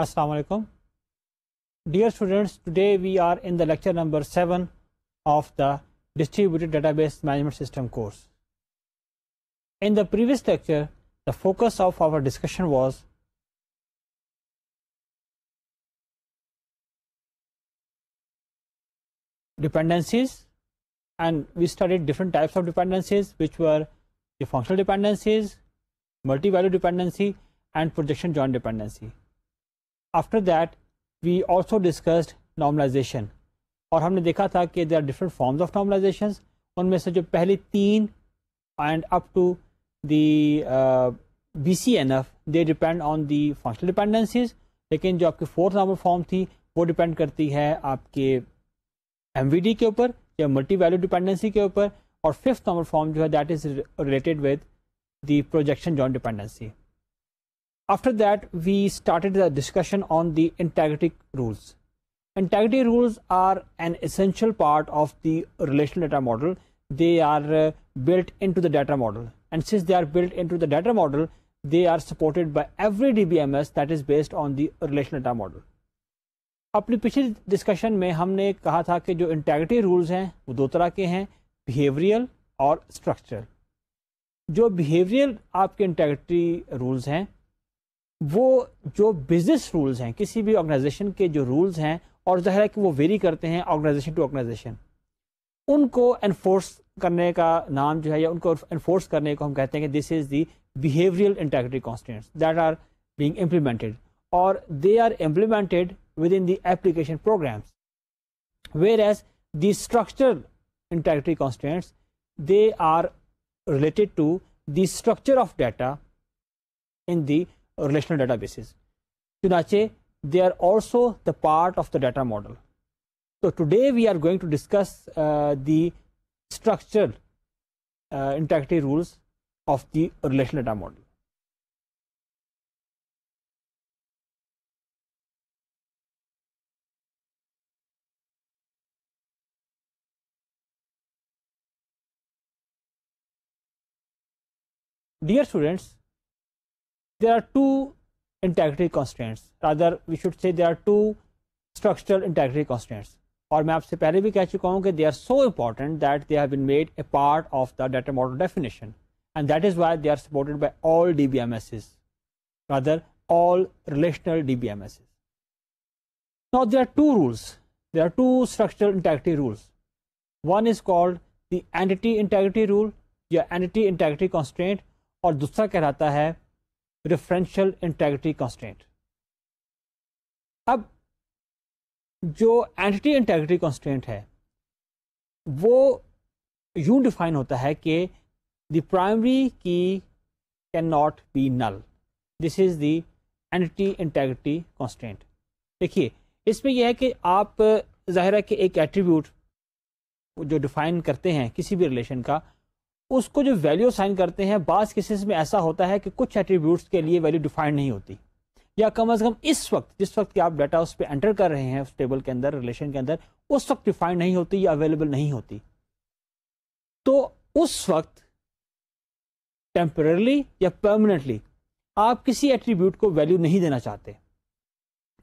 Assalamu alaikum. Dear students, today we are in the lecture number 7 of the Distributed Database Management System course. In the previous lecture, the focus of our discussion was dependencies and we studied different types of dependencies which were the functional dependencies, multi-value dependency and projection joint dependency. After that we also discussed normalization और हमने देखा था कि there are different forms of normalization उनमें से जो पहले तीन and up to the B C N F they depend on the functional dependencies लेकिन जो आपकी फोर्थ नॉर्मल फॉर्म थी वो डिपेंड करती है आपके एम वी डी के ऊपर या मल्टी वैल्यू डिपेंडेंसी के ऊपर और फिफ्थ नॉर्मल फॉर्म जो है that is related with the projection joint dependency after that we started the discussion on the integrity rules integrity rules are an essential part of the relational data model they are uh, built into the data model and since they are built into the data model they are supported by every DBMS that is based on the relational data model اپنی پچھلی discussion میں ہم نے کہا تھا کہ جو integrity rules ہیں وہ دو طرح کے ہیں हैं اور और جو जो آپ کے انٹیگریٹی رولز ہیں वो जो बिजनेस रूल्स हैं किसी भी ऑर्गेनाइजेशन के जो रूल्स हैं और ज़ाहिर है कि वो वेरी करते हैं ऑर्गेनाइजेशन टू ऑर्गेनाइजेशन उनको एनफोर्स करने का नाम जो है या उनको एनफोर्स करने को हम कहते हैं कि this is the behavioural integrity constants that are being implemented और they are implemented within the application programs whereas the structural integrity constraints they are related to the structure of data in the relational databases. Chinache, they are also the part of the data model. So today we are going to discuss uh, the structural uh, interactive rules of the relational data model. Dear students, there are two integrity constraints rather we should say there are two structural integrity constraints Or, maps. आपसे पहले भी कह चुका हूँ कि they are so important that they have been made a part of the data model definition and that is why they are supported by all rather all relational DBMSs. Now there are two rules. There are two structural integrity rules. One is called the entity integrity rule या entity integrity constraint or दूसरा कहलाता है referential integrity constant अब जो entity integrity constant है वो यूं define होता है कि the primary key can not be null this is the entity integrity constant देखिए इसमें यह है कि आप ज़ाहिर है कि एक एट्रीब्यूट जो डिफाइन करते हैं किसी भी रिलेशन का उसको जो वैल्यू साइन करते हैं बास केसेस में ऐसा होता है कि कुछ एट्रीब्यूट के लिए वैल्यू डिफाइंड नहीं होती या कम अज कम इस वक्त जिस वक्त कि आप डाटा उस पर एंटर कर रहे हैं उस टेबल के अंदर रिलेशन के अंदर उस वक्त डिफाइंड नहीं होती या अवेलेबल नहीं होती तो उस वक्त टेम्परली या परमानेंटली आप किसी एट्रीब्यूट को वैल्यू नहीं देना चाहते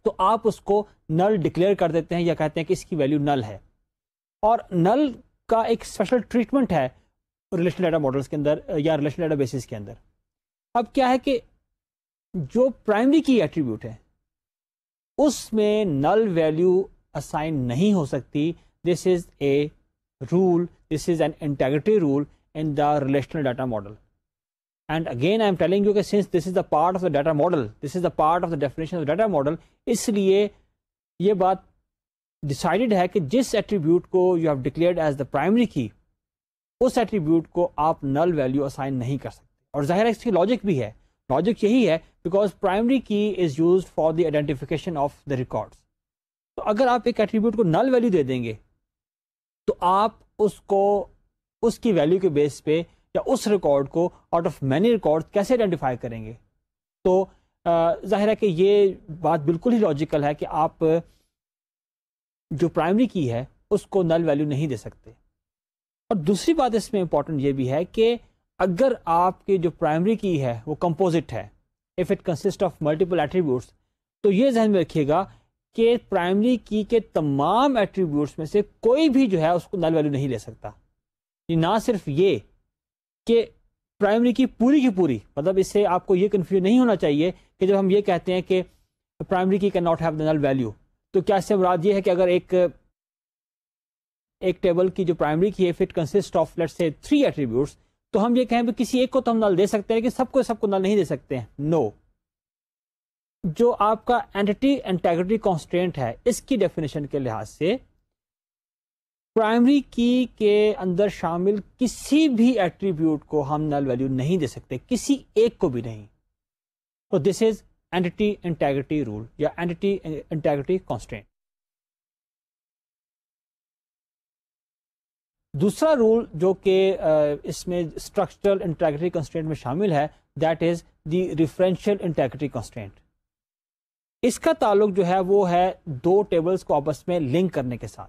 तो आप उसको नल डिक्लेयर कर देते हैं या कहते हैं कि इसकी वैल्यू नल है और नल का एक स्पेशल ट्रीटमेंट है रिलेशन डाटा मॉडल्स के अंदर या रिलेशन डाटा बेसिस के अंदर अब क्या है कि जो प्राइमरी की एट्रीब्यूट है उसमें नल वैल्यू असाइन नहीं हो सकती this is a rule this is an integrity rule in the relational data model and again i am telling you that since this is the part of the data model this is the part of the definition of the data model इसलिए ये बात decided है कि जिस attribute को you have declared as the primary key उस attribute को आप नल वैल्यू असाइन नहीं कर सकते और जाहिर है इसकी लॉजिक भी है लॉजिक यही है because primary key is use for the identification of the records तो अगर आप एक एट्रीब्यूट को नल वैल्यू दे देंगे तो आप उसको उसकी वैल्यू के बेस पे या उस रिकॉर्ड को आउट ऑफ मैनी रिकॉर्ड कैसे आइडेंटिफाई करेंगे तो जाहिर है कि ये बात बिल्कुल ही लॉजिकल है कि आप जो प्राइमरी की है उसको नल वैल्यू नहीं दे सकते और दूसरी बात इसमें इंपॉर्टेंट ये भी है कि अगर आपकी जो प्राइमरी की है वो कंपोजिट है if it consist of multiple attributes तो ये जहन में रखिएगा कि प्राइमरी की के तमाम एट्रीब्यूट्स में से कोई भी जो है उसको नल वैल्यू नहीं ले सकता ना सिर्फ ये कि प्राइमरी की पूरी की पूरी मतलब इससे आपको ये कन्फ्यूज नहीं होना चाहिए कि जब हम ये कहते हैं कि primary key can not have the null value तो क्या इससे मुराद ये है कि अगर एक एक टेबल की जो प्राइमरी की है if it consist of let say three attributes तो हम ये कहें भी किसी एक को तो हम नल दे सकते हैं लेकिन सबको सबको नल नहीं दे सकते हैं नो no. जो आपका एंटिटी इंटेग्रिटी कॉन्स्टेंट है इसकी डेफिनेशन के लिहाज से प्राइमरी की के अंदर शामिल किसी भी एट्रीब्यूट को हम नल वैल्यू नहीं दे सकते किसी एक को भी नहीं तो this is entity integrity rule या एंटिटी इंटेग्रिटी कॉन्स्टेंट दूसरा रूल जो कि इसमें स्ट्रक्चरल इंटेग्रिटी कंस्टेंट में शामिल है that is the referential integrity constant इसका ताल्लुक जो है वो है दो टेबल्स को आपस में लिंक करने के साथ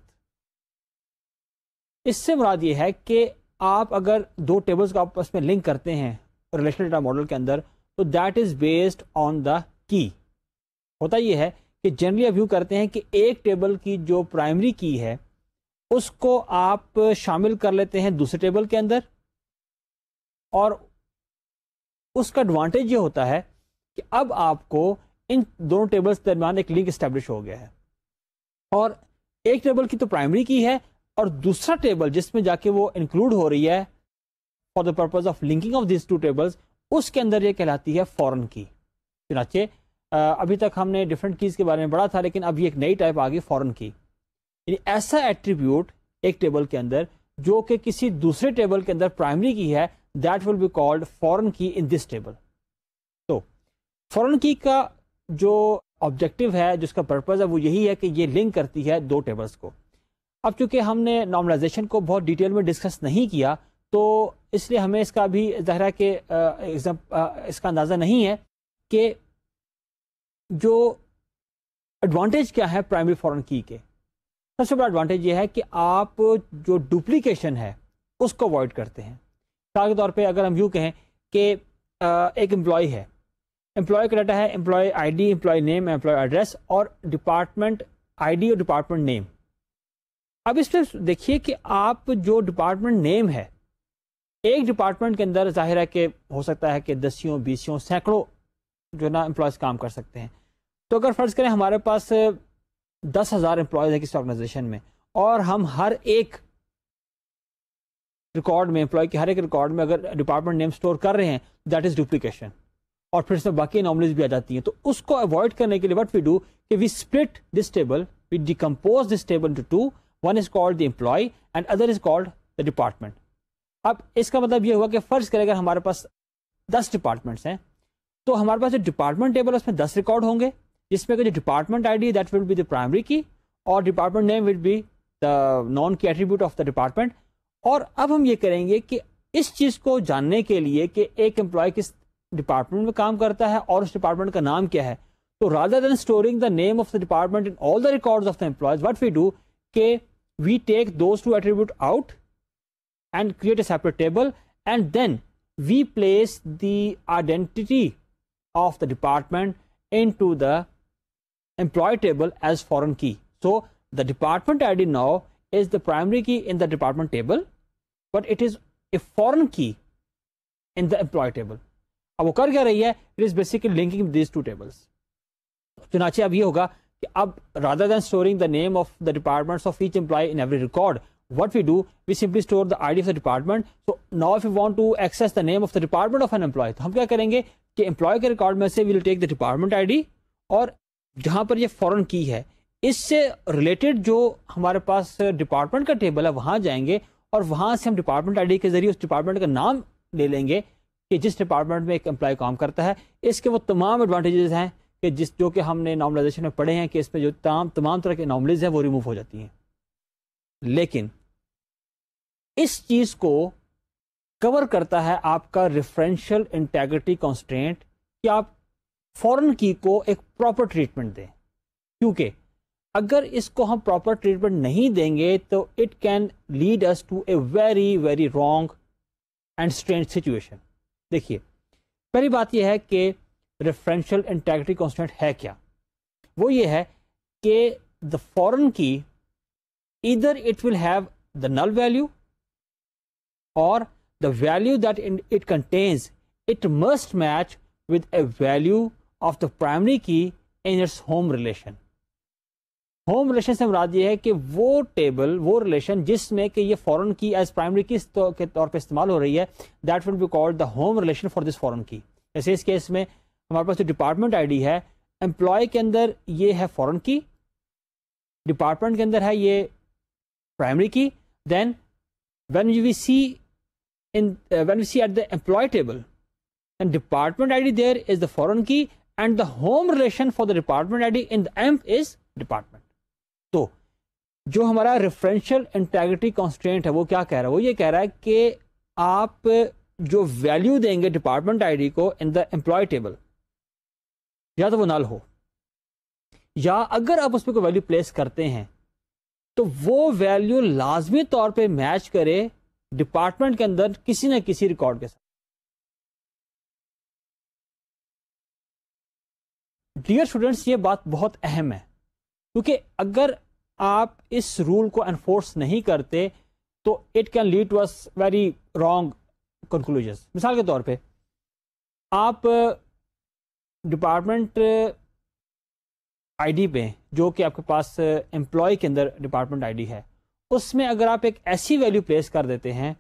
इससे मुराद ये है कि आप अगर दो टेबल्स को आपस में लिंक करते हैं रिलेशनल डेटा मॉडल के अंदर तो that is based on the key होता यह है कि जनरली अब यूँ करते हैं कि एक टेबल की जो प्राइमरी की है उसको आप शामिल कर लेते हैं दूसरे टेबल के अंदर और उसका एडवांटेज ये होता है कि अब आपको इन दोनों टेबल्स के दरमियान एक लिंक इस्टेब्लिश हो गया है और एक टेबल की तो प्राइमरी की है और दूसरा टेबल जिसमें जाके वो इंक्लूड हो रही है for the purpose of linking of this two tables उसके अंदर ये कहलाती है फॉरन की चुनाचे अभी तक हमने डिफरेंट कीज़ के बारे में पढ़ा था लेकिन अभी एक नई टाइप आ गई फॉरन की यानी ऐसा एट्रीब्यूट एक टेबल के अंदर जो कि किसी दूसरे टेबल के अंदर प्राइमरी की है that will be called foreign key in this table तो फॉरन की का जो ऑब्जेक्टिव है जिसका पर्पज़ है वो यही है कि ये लिंक करती है दो टेबल्स को अब चूंकि हमने नॉर्मलाइजेशन को बहुत डिटेल में डिस्कस नहीं किया तो इसलिए हमें इसका भी ज़ाहिर है कि इसका अंदाज़ा नहीं है कि जो एडवांटेज क्या है प्राइमरी फॉरन की के सबसे बड़ा एडवांटेज ये है कि आप जो डुप्लीकेशन है उसको अवॉइड करते हैं मिसाल के तौर पे अगर हम यू कहें कि एक एम्प्लॉय है एम्प्लॉय का डाटा है employee ID employee name employee address और डिपार्टमेंट आईडी और डिपार्टमेंट नेम अब इस पर देखिए कि आप जो डिपार्टमेंट नेम है एक डिपार्टमेंट के अंदर जाहिर है कि हो सकता है कि दसियों बीसियों सैकड़ों जो ना एम्प्लॉयज़ काम कर सकते हैं तो अगर फ़र्ज़ करें हमारे पास दस हज़ार एम्प्लॉयज़ है किसी ऑर्गेनाइजेशन में और हम हर एक रिकॉर्ड में एम्प्लॉय के हर एक रिकॉर्ड में अगर डिपार्टमेंट नेम स्टोर कर रहे हैं दैट इज़ डुप्लीकेशन और फिर इसमें बाकी नॉमलीज भी आ जाती हैं तो उसको अवॉइड करने के लिए वट वी डू कि we split this table we decompose this table to two one is called the employee and other is called the department अब इसका मतलब ये हुआ कि फर्ज करें अगर हमारे पास दस डिपार्टमेंट्स हैं तो हमारे पास जो डिपार्टमेंट टेबल है उसमें दस रिकॉर्ड होंगे जिसमें का जो department I D that will be the primary key और department name will be the non key attribute of the department और अब हम ये करेंगे कि इस चीज़ को जानने के लिए कि एक एम्प्लॉय किस डिपार्टमेंट में काम करता है और उस डिपार्टमेंट का नाम क्या है तो rather than storing the name of the department in all the record of the employees what we do के we take take two attribute out and create a separate table and then we place place identity of the department into the employee table as foreign key. So the department ID now is the primary key in the department table, but it is a foreign key in the employee table. अब वो कर क्या रही है it is basically linking these two tables चुनाचे अब ये होगा कि अब rather than storing the name of the departments of each employee in every record what we do we simply store the id of the department so now if we want to access the name of the department of an employee तो हम क्या करेंगे कि employee के record में से we will take the department id और जहाँ पर ये फॉरेन की है इससे रिलेटेड जो हमारे पास डिपार्टमेंट का टेबल है वहाँ जाएंगे और वहाँ से हम डिपार्टमेंट आईडी के ज़रिए उस डिपार्टमेंट का नाम ले लेंगे कि जिस डिपार्टमेंट में एक एम्प्लॉय काम करता है इसके वो तमाम एडवांटेजेस हैं कि जिस जो कि हमने नॉर्मलाइजेशन में पढ़े हैं कि इसमें जो तमाम तमाम तरह के नॉमलीज हैं वो रिमूव हो जाती हैं लेकिन इस चीज़ को कवर करता है आपका रेफरेंशियल इंटेग्रिटी कॉन्स्टेंट कि आप फॉरन की को एक प्रॉपर ट्रीटमेंट दें क्योंकि अगर इसको हम प्रॉपर ट्रीटमेंट नहीं देंगे तो it can lead us to a very very wrong and strange situation देखिए पहली बात यह है कि रेफरेंशियल इंटेग्रिटी कॉन्स्टेंट है क्या वो ये है कि द फॉरन की इधर it will have the null value और the value that it contains it must match with a value of the primary key in its home relation home relation से मुराद ये है कि वो टेबल वो relation जिसमें कि ये फॉरन की एज प्राइमरी की तो, के तौर पे इस्तेमाल हो रही है that will be called the home relation for this foreign key जैसे इस केस में हमारे पास जो डिपार्टमेंट आईडी है एम्प्लॉय के अंदर ये है फॉरन की डिपार्टमेंट के अंदर है ये primary key then when we see in when we see at the employee table and department ID there is the foreign key and the home relation for the department id in the amp is department तो जो हमारा referential integrity constant है वो क्या कह रहा है वो ये कह रहा है कि आप जो वैल्यू देंगे डिपार्टमेंट आईडी को इन द एम्प्लॉय टेबल या तो वो नल हो या अगर आप उस पर कोई वैल्यू प्लेस करते हैं तो वो वैल्यू लाजमी तौर पे मैच करे डिपार्टमेंट के अंदर किसी न किसी रिकॉर्ड के साथ डियर स्टूडेंट्स ये बात बहुत अहम है क्योंकि अगर आप इस रूल को एनफोर्स नहीं करते तो it can lead to us very wrong conclusion मिसाल के तौर पे आप डिपार्टमेंट आईडी पे जो कि आपके पास एम्प्लॉय के अंदर डिपार्टमेंट आईडी है उसमें अगर आप एक ऐसी वैल्यू प्लेस कर देते हैं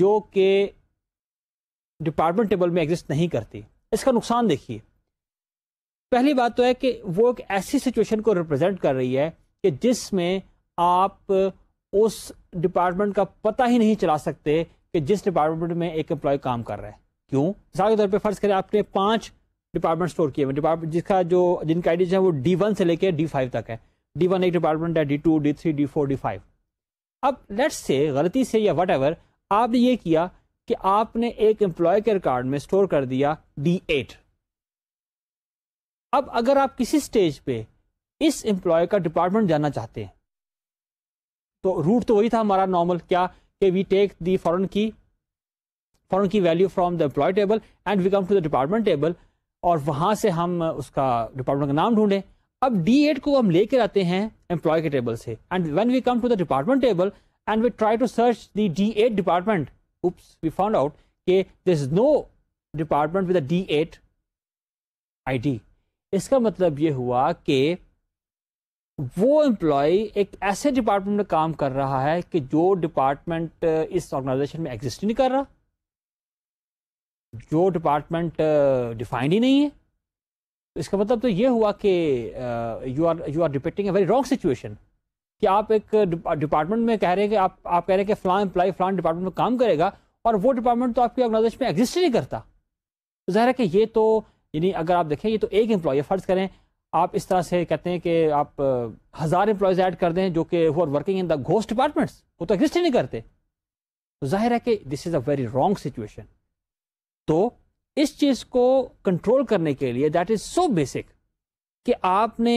जो कि डिपार्टमेंट टेबल में एग्जिस्ट नहीं करती इसका नुकसान देखिए पहली बात तो है कि वो एक ऐसी सिचुएशन को रिप्रेजेंट कर रही है कि जिसमें आप उस डिपार्टमेंट का पता ही नहीं चला सकते कि जिस डिपार्टमेंट में एक एम्प्लॉय काम कर रहा है क्यों मिसाल के तौर पर फर्ज करें आपने पांच डिपार्टमेंट स्टोर किए हुए डिपार्टमेंट जिसका जो जिनका आइडिया है वो डी वन से लेकर डी फाइव तक है डी वन एक डिपार्टमेंट है D two D three D four D five अब लेट्स से गलती से या वट आपने ये किया कि आपने एक एम्प्लॉय के रिकॉर्ड में स्टोर कर दिया डी एट अब अगर आप किसी स्टेज पे इस एम्प्लॉय का डिपार्टमेंट जानना चाहते हैं तो रूट तो वही था हमारा नॉर्मल क्या कि we take the foreign key foreign key value from the employee table and we come to the department table और वहां से हम उसका डिपार्टमेंट का नाम ढूंढें अब डी को हम लेकर आते हैं एम्प्लॉय के टेबल से and when we come to the department table and we try to search the D eight department oops we found out कि there is no department with D eight I D इसका मतलब ये हुआ कि वो employ एक ऐसे department में काम कर रहा है कि जो डिपार्टमेंट uh, इस ऑर्गेनाइजेशन में एग्जिस्ट नहीं कर रहा जो डिपार्टमेंट डिफाइंड uh, ही नहीं है तो इसका मतलब तो ये हुआ कि you are you are depicting a very wrong situation कि आप एक डिपार्टमेंट uh, में कह रहे हैं कि आप आप कह रहे हैं कि फ़लाँ एम्प्लॉय फ़लाँ डिपार्टमेंट में काम करेगा और वो डिपार्टमेंट तो आपकी ऑर्गेनाइजेशन में एग्जिस्ट ही नहीं करता तो ज़ाहिर है कि ये तो यानी अगर आप देखें ये तो एक एम्प्लॉय फ़र्ज़ करें आप इस तरह से कहते हैं कि आप हज़ार एम्प्लॉयज़ ऐड कर दें जो कि वो are working in the ghost departments वो तो एग्जिस्ट ही नहीं करते तो जाहिर है कि this is a very wrong situation तो इस चीज़ को कंट्रोल करने के लिए दैट इज़ सो बेसिक कि आपने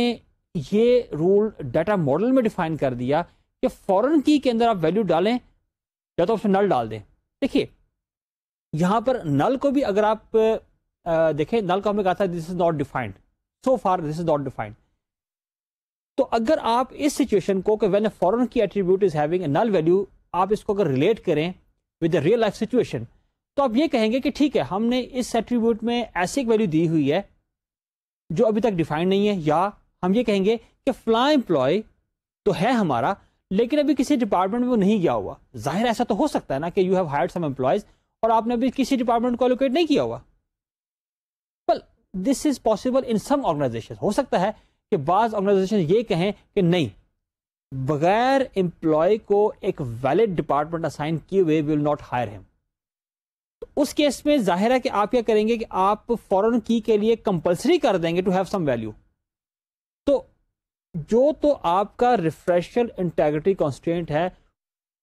ये रूल डाटा मॉडल में डिफाइन कर दिया कि फॉरन की के अंदर आप वैल्यू डालें या तो उसमें नल डाल दें देखिए यहां पर नल को भी अगर आप देखे नल को हमने कहा था this is not defined so far this is not defined तो अगर आप इस सिचुएशन को कि when a foreign key attribute is having null value आप इसको अगर रिलेट करें विद रियल लाइफ सिचुएशन तो आप ये कहेंगे कि ठीक है हमने इस एट्रीब्यूट में ऐसी वैल्यू दी हुई है जो अभी तक डिफाइंड नहीं है या हम ये कहेंगे कि फ्ला एम्प्लॉय तो है हमारा लेकिन अभी किसी डिपार्टमेंट में वो नहीं गया हुआ जाहिर ऐसा तो हो सकता है ना कि you have hired some employees और आपने अभी किसी डिपार्टमेंट को एलोकेट नहीं किया हुआ this is possible in some organization हो सकता है कि बाज ऑर्गेनाइजेशन ये कहें कि नहीं बगैर एम्प्लॉय को एक वैलिड डिपार्टमेंट असाइन किए हुए विल नॉट हायर हिम तो उस केस में जाहिर है कि आप क्या करेंगे कि आप फॉरन की के लिए कंपलसरी कर देंगे टू हैव सम वैल्यू तो जो तो आपका रिफ्रेशल इंटेग्रिटी कॉन्स्टेंट है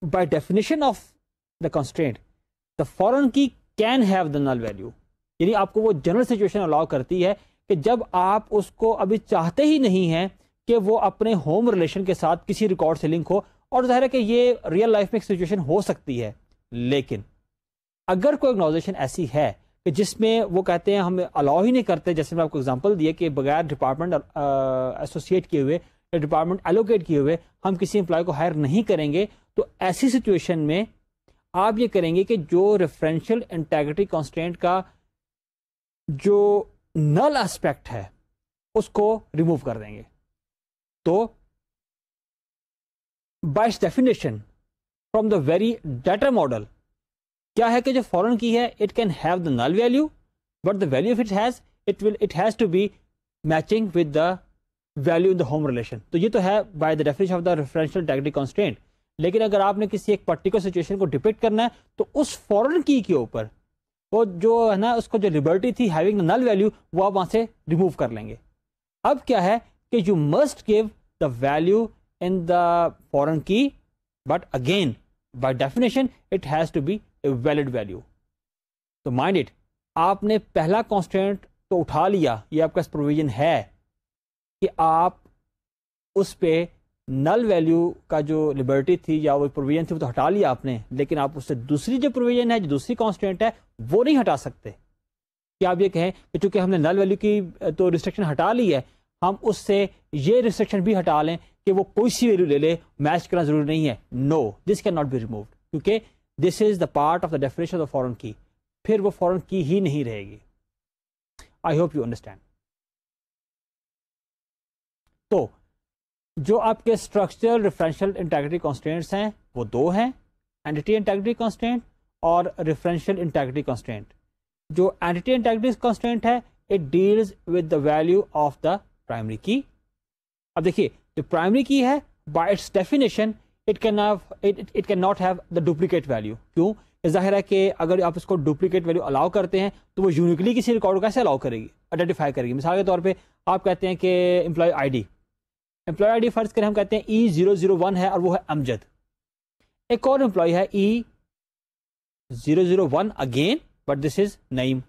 by definition of the constant the foreign key can have the null value यानी आपको वो जनरल सिचुएशन अलाउ करती है कि जब आप उसको अभी चाहते ही नहीं हैं कि वो अपने होम रिलेशन के साथ किसी रिकॉर्ड से लिंक हो और जाहिर है कि ये रियल लाइफ में एक सिचुएशन हो सकती है लेकिन अगर कोई ऑर्गेनाइजेशन ऐसी है कि जिसमें वो कहते हैं हम अलाउ ही नहीं करते जैसे मैं आपको एग्जांपल दिया कि बगैर डिपार्टमेंट एसोसिएट किए हुए या डिपार्टमेंट एलोकेट किए हुए हम किसी एम्प्लॉय को हायर नहीं करेंगे तो ऐसी सिचुएशन में आप ये करेंगे कि जो रेफरेंशियल इंटेग्रिटी कॉन्स्टेंट का जो नल एस्पेक्ट है उसको रिमूव कर देंगे तो by definition from the very data model क्या है कि जो फॉरन की है it can have the null value but the value if it has it will it has to be matching with the value in the home relation तो ये तो है by the definition of the referential integrity constant लेकिन अगर आपने किसी एक particular situation को डिपिक्ट करना है तो उस फॉरन की के ऊपर वो जो है ना उसको जो लिबर्टी थी हैविंग नल वैल्यू वो आप वहाँ से रिमूव कर लेंगे अब क्या है कि you must give the value in the foreign key but again by definition it has to be a valid value तो माइंड इट आपने पहला कॉन्स्टेंट तो उठा लिया ये आपका प्रोविजन है कि आप उस पर नल वैल्यू का जो लिबर्टी थी या वो प्रोविजन थी वो तो हटा लिया आपने लेकिन आप उससे दूसरी जो प्रोविजन है जो दूसरी कॉन्स्टेंट है वो नहीं हटा सकते कि आप ये कहें कि चूंकि हमने नल वैल्यू की तो रिस्ट्रिक्शन हटा ली है हम उससे ये रिस्ट्रिक्शन भी हटा लें कि वो कोई सी वैल्यू ले ले मैच करना जरूरी नहीं है no this can not be remove क्योंकि this is the part of the definition of foreign key फिर वो फॉरन की ही नहीं रहेगी आई होप यू अंडरस्टैंड तो जो आपके स्ट्रक्चरल रेफरेंशियल इंटेग्रिटी कॉन्स्टेंट्स हैं वो दो हैं एंटिटी इंटेग्रिटी कॉन्स्टेंट और रेफरेंशियल इंटेग्रिटी कॉन्स्टेंट जो एंटिटी इंटेग्रिटी कॉन्स्टेंट है it deals with the value of the primary key अब देखिए जो प्राइमरी की है by its definition it can it can not have the duplicate value क्यों जाहिर है कि अगर आप इसको डुप्लीकेट वैल्यू अलाउ करते हैं तो वो यूनिकली किसी रिकॉर्ड को कैसे अलाउ करेगी आइडेंटिफाई करेगी मिसाल के तौर पर आप कहते हैं कि एम्प्लॉय आईडी एम्प्लॉय आई फर्ज करें हम कहते हैं ई जीरो जीरो वन है और वो है अमजद एक और एम्प्लॉय है E zero zero one again but this is Naeem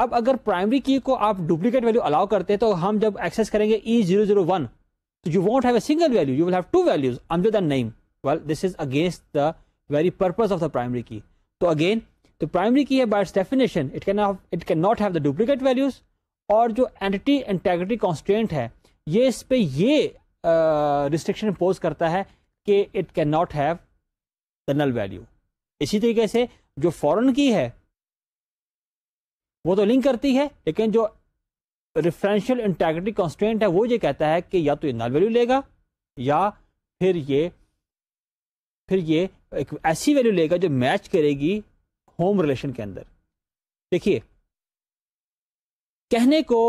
अब अगर प्राइमरी की को आप डुप्लीकेट वैल्यू अलाउ करते हैं तो हम जब एक्सेस करेंगे ई जीरो जीरो वन तो you won't have a single value you will have two values Amjad and Naeem well this is against the very purpose of the primary key तो again तो primary key है by definition it can it can not have the duplicate values और जो entity integrity constant है ये इस पर ये रिस्ट्रिक्शन इम्पोज करता है कि it can not have the null value इसी तरीके से जो फॉरन की है वो तो लिंक करती है लेकिन जो रिफरेंशियल इंटेग्रिटी कॉन्स्टेंट है वो ये कहता है कि या तो ये नल वैल्यू लेगा या फिर ये फिर ये एक ऐसी वैल्यू लेगा जो मैच करेगी होम रिलेशन के अंदर देखिए कहने को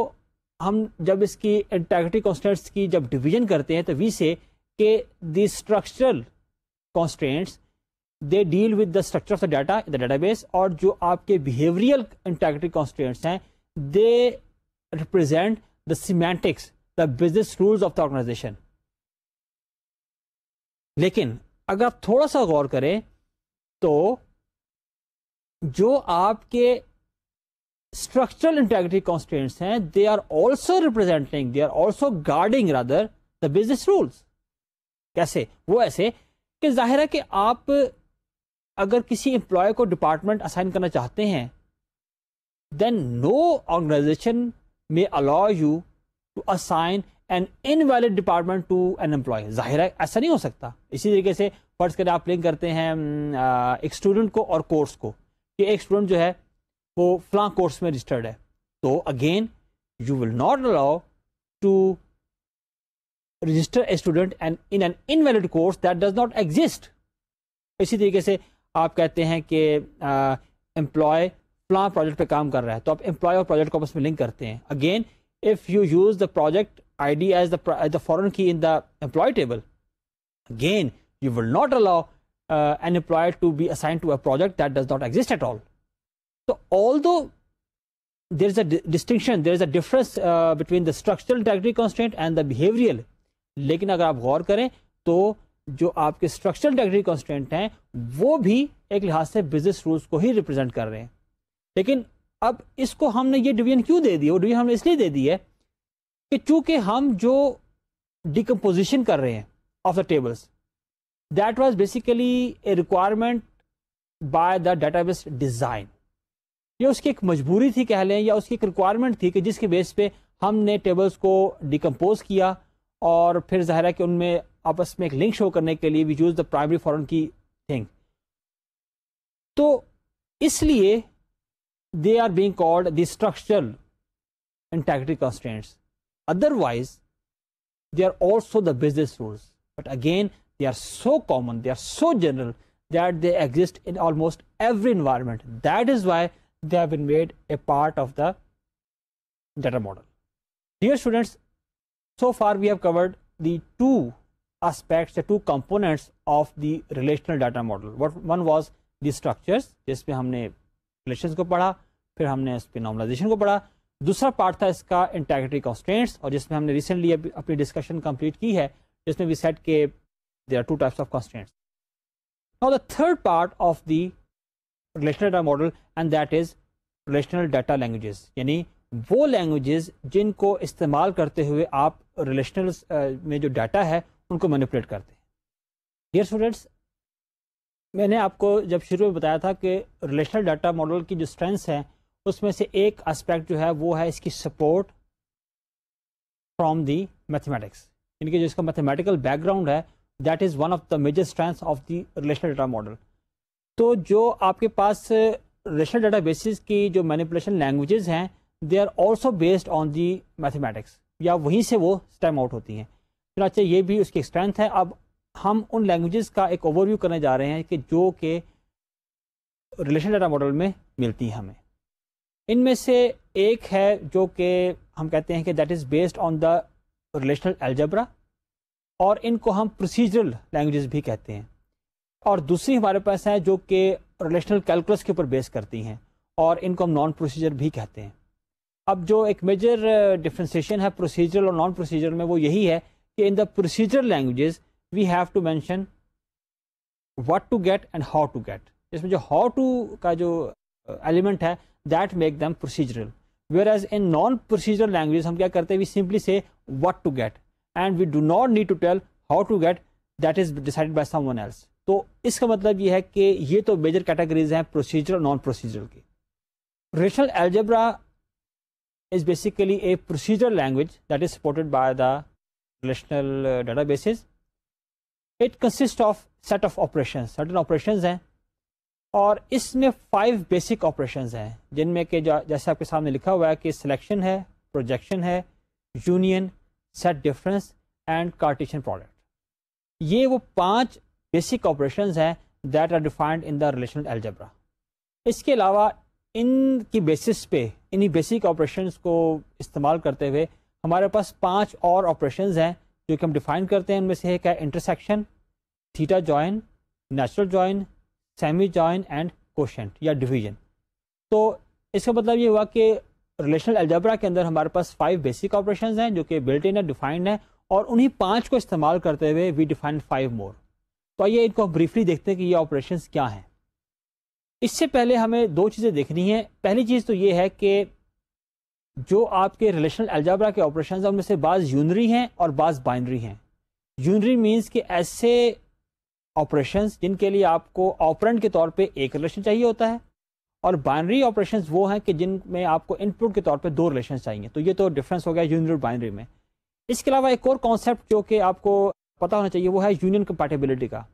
हम जब इसकी इंटेग्रिटी कॉन्स्टेंट्स की जब डिवीजन करते हैं तो वी से के the structural constants they deal with the structure of the data the database और जो आपके बिहेवियरियल इंटेग्रिटी कॉन्स्टेंट्स हैं they represent the semantics the business rules of the organization लेकिन अगर आप थोड़ा सा गौर करें तो जो आपके structural integrity constraints hain they are also representing they are also guarding rather the business rules कैसे वो ऐसे कि जाहिर है कि आप अगर किसी एम्प्लॉय को डिपार्टमेंट असाइन करना चाहते हैं देन नो ऑर्गेनाइजेशन में allow you to assign an invalid department to an employee जाहिर है ऐसा नहीं हो सकता इसी तरीके से फर्ज करें आप लिंक करते हैं एक स्टूडेंट को और कोर्स को कि एक स्टूडेंट जो है वो फला कोर्स में रजिस्टर्ड है तो again you will not allow to register a student and in an invalid course that does not exist इसी तरीके से आप कहते हैं कि एम्प्लॉय फला प्रोजेक्ट पे काम कर रहा है तो आप एम्प्लॉय और प्रोजेक्ट को आपस में लिंक करते हैं again if you use the project I D as the foreign key in the employee table again you will not allow uh, an employer to be assigned to a project that does not exist at all So although there is a distinction, there is a difference uh, between the structural integrity constraint and the behavioral. लेकिन अगर आप गौर करें तो जो आपके structural integrity constant हैं वो भी एक लिहाज से बिजनेस रूल्स को ही रिप्रेजेंट कर रहे हैं लेकिन अब इसको हमने ये डिवीजन क्यों दे दी वो डिवीजन हमने इसलिए दे दी है कि चूंकि हम जो डिकम्पोजिशन कर रहे हैं of the tables that was basically a requirement by the database design ये उसकी एक मजबूरी थी कह लें या उसकी एक रिक्वायरमेंट थी कि जिसके बेस पे हमने टेबल्स को डिकम्पोज किया और फिर ज़ाहिर है कि उनमें आपस में एक लिंक शो करने के लिए we use the primary foreign key thing तो इसलिए they are being called the structural integrity constraints. Otherwise, they are also the business rules. But again, they are so common, they are so general that they exist in almost every environment. That is why they have been made a part of the data model. Dear students, so far we have covered the two aspects, the two components of the relational data model. What one was the structures, जिसमें हमने relations को पढ़ा, फिर हमने इस पे normalization को पढ़ा. दूसरा पार्ट था इसका integrity constraints और जिसमें हमने recently अपनी discussion complete की है, जिसमें we said के there are two types of constraints. Now the third part of the relational data model and that is relational data languages यानी वो लैंग्वेजेस जिनको इस्तेमाल करते हुए आप रिलेशनल uh, में जो डाटा है उनको मैनिपुलेट करते हैं डियर स्टूडेंट्स मैंने आपको जब शुरू में बताया था कि रिलेशनल डाटा मॉडल की जो स्ट्रेंथ है उसमें से एक एस्पेक्ट जो है वो है इसकी सपोर्ट फ्रॉम दी मैथमेटिक्स यानी कि जो इसका मैथमेटिकल बैकग्राउंड है that is one of the major strength of the relational data model तो जो आपके पास रेशनल डाटाबेसिस की जो मैनिपुलेशन लैंग्वेजेस हैं they are also based on the mathematics या वहीं से वो स्टेम आउट होती हैं फिर अच्छा ये भी उसकी स्ट्रेंथ है अब हम उन लैंग्वेज का एक ओवरव्यू करने जा रहे हैं कि जो कि रिलेशन डाटा मॉडल में मिलती हैं हमें इनमें से एक है जो कि हम कहते हैं कि that is based on the relational algebra और इनको हम प्रोसीजरल लैंग्वेज भी कहते हैं और दूसरी हमारे पास हैं जो कि रिलेशनल कैलकुलस के ऊपर बेस करती हैं और इनको हम नॉन प्रोसीजर भी कहते हैं अब जो एक मेजर डिफ्रेंसिएशन uh, है प्रोसीजरल और नॉन प्रोसीजरल में वो यही है कि in the procedural languages we have to mention what to get and how to get इसमें जो हाउ टू का जो एलिमेंट uh, है that make them procedural whereas in non procedural language हम क्या करते हैं we simply say what to get and we do not need to tell how to gate that is decided by someone else तो इसका मतलब यह है कि ये तो मेजर कैटेगरीज हैं प्रोसीजर और नॉन प्रोसीजरल की relational algebra is basically a procedure language that is supported by the relational basis it consist of set of operation certain operation हैं और इसमें फाइव बेसिक ऑपरेशन हैं जिनमें के जैसे आपके सामने लिखा हुआ है कि सिलेक्शन है प्रोजेक्शन है union set difference and cartesian product ये वो पांच बेसिक ऑपरेशंस हैं that are defined in the relational algebra इसके अलावा इन की बेसिस पे इन्हीं बेसिक ऑपरेशंस को इस्तेमाल करते हुए हमारे पास पांच और ऑपरेशंस हैं जो कि हम डिफाइन करते हैं उनमें से एक है intersection theta join natural join semi join and quotient या डिवीजन तो इसका मतलब ये हुआ कि रिलेशनल एल्जब्रा के अंदर हमारे पास फाइव बेसिक ऑपरेशंस हैं जो कि बिल्ट इन डिफाइंड हैं और उन्हीं पांच को इस्तेमाल करते हुए वी डिफाइन फाइव मोर तो आइए इनको ब्रीफली देखते हैं कि ये ऑपरेशन क्या है इससे पहले हमें दो चीज़ें देखनी है पहली चीज़ तो ये है कि जो आपके रिलेशनल अलजाबरा के ऑपरेशन हैं उनमें से बाज़ यूनरी हैं और बाज़ बाइनरी हैं यूनरी मीन्स के ऐसे ऑपरेशन जिनके लिए आपको ऑपरेंट के तौर पे एक रिलेशन चाहिए होता है और बाइनरी ऑपरेशन वो हैं कि जिनमें आपको इनपुट के तौर पे दो रिलेशन चाहिए तो ये तो डिफरेंस हो गया यूनरी और बाइनरी में इसके अलावा एक और कॉन्सेप्ट जो कि आपको पता होना चाहिए वो है यूनियन कंपैटिबिलिटी का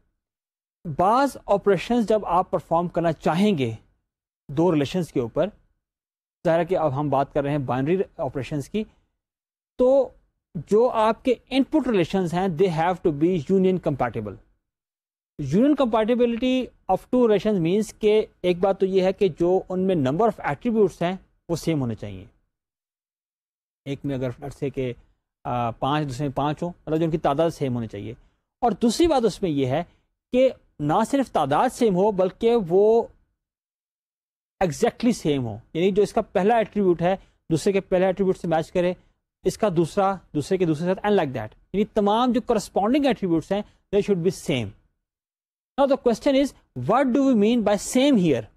बाज़ ऑपरेशन जब आप परफॉर्म करना चाहेंगे दो रिलेशंस के ऊपर ज़ाहिर कि अब हम बात कर रहे हैं बाइनरी ऑपरेशन की तो जो आपके इनपुट रिलेशंस हैं they have to be union compatible union compatibility of two relation means के एक बात तो ये है कि जो उनमें नंबर ऑफ एट्रीब्यूट्स हैं वो सेम होने चाहिए एक में अगर से के पाँच दशमलव पाँच हो मतलब जो उनकी तादाद सेम होनी चाहिए और दूसरी बात उसमें यह है कि ना सिर्फ तादाद सेम हो बल्कि वो एग्जैक्टली सेम हो यानी जो इसका पहला एट्रीब्यूट है दूसरे के पहले एट्रीब्यूट से मैच करे इसका दूसरा दूसरे के दूसरे साथ एंड लाइक दैट यानी तमाम जो करस्पॉन्डिंग एट्रीब्यूट हैं they should be same now the question is what do we mean by same here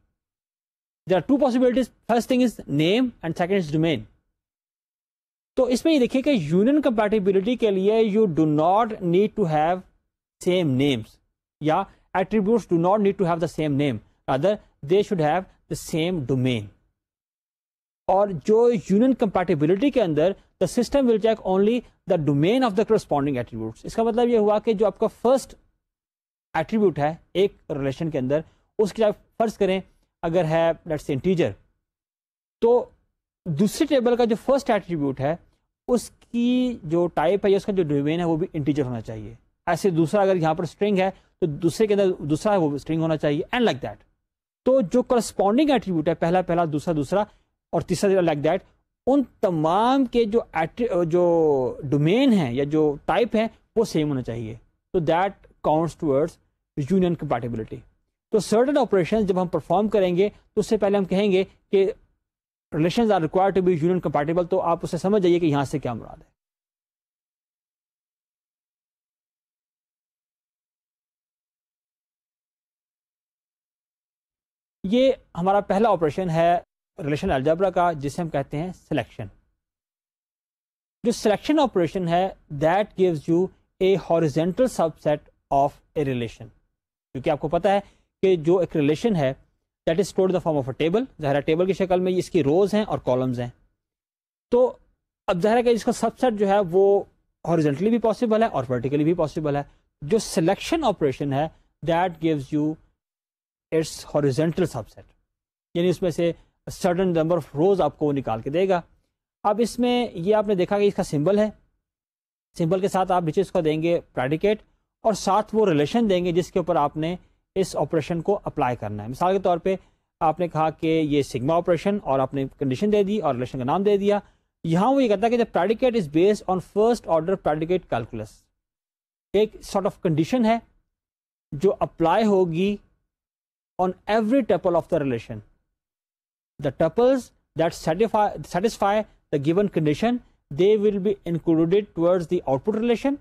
there are two possibilities first thing is name and second is domain तो इसमें ये देखिए कि union compatibility के लिए you do not need to have same names या attributes do not need to have the same name other they should have the same domain और जो यूनियन कंपेटिबिलिटी के अंदर the system will check only the domain of the corresponding attribute इसका मतलब ये हुआ कि जो आपका फर्स्ट एट्रीब्यूट है एक रिलेशन के अंदर उसकी आप फर्ज करें अगर है लेट्स इंटीजर तो दूसरी टेबल का जो फर्स्ट एट्रीब्यूट है उसकी जो टाइप है उसका जो डोमेन है वो भी इंटीजर होना चाहिए ऐसे दूसरा अगर यहाँ पर स्ट्रिंग है तो दूसरे के अंदर दूसरा वो स्ट्रिंग होना चाहिए एंड लाइक दैट तो जो करस्पॉन्डिंग एट्रीब्यूट है पहला पहला दूसरा दूसरा और तीसरा लाइक दैट उन तमाम के जो जो डोमेन है या जो टाइप है वो सेम होना चाहिए तो that counts towards union compatibility तो सर्टन ऑपरेशन जब हम परफॉर्म करेंगे तो उससे पहले हम कहेंगे कि relation are require to be union compatible तो आप उसे समझ जाइए कि यहां से क्या मुराद है ये हमारा पहला ऑपरेशन है रिलेशन अलजबरा का जिसे हम कहते हैं सिलेक्शन जो सिलेक्शन ऑपरेशन है that gives you a horizontal subset of a relation क्योंकि आपको पता है कि जो एक रिलेशन है that is stored the form of a table ज़ाहरा टेबल की शक्ल में इसकी रोज़ हैं और कॉलम्स हैं तो अब ज़ाहरा का इसका सबसेट जो है वो हॉरिजेंटली भी पॉसिबल है और वर्टिकली भी पॉसिबल है जो सिलेक्शन ऑपरेशन है that gives you its horizontal subset यानी इसमें से सर्टन नंबर ऑफ रोज आपको वो निकाल के देगा अब इसमें ये आपने देखा कि इसका सिंबल है सिंबल के साथ आप डिचेस को देंगे प्रेडिकेट और साथ वो रिलेशन देंगे जिसके ऊपर आपने इस ऑपरेशन को अप्लाई करना है मिसाल के तौर पर आपने कहा कि ये सिग्मा ऑपरेशन और आपने कंडीशन दे दी और रिलेशन का नाम दे दिया यहां वो ये कहता है कि the predicate is based on first order predicate calculus एक सॉर्ट ऑफ कंडीशन है जो अप्लाई होगी on every tuple of the relation the tuples that satisfy the given condition they will be included towards the output relation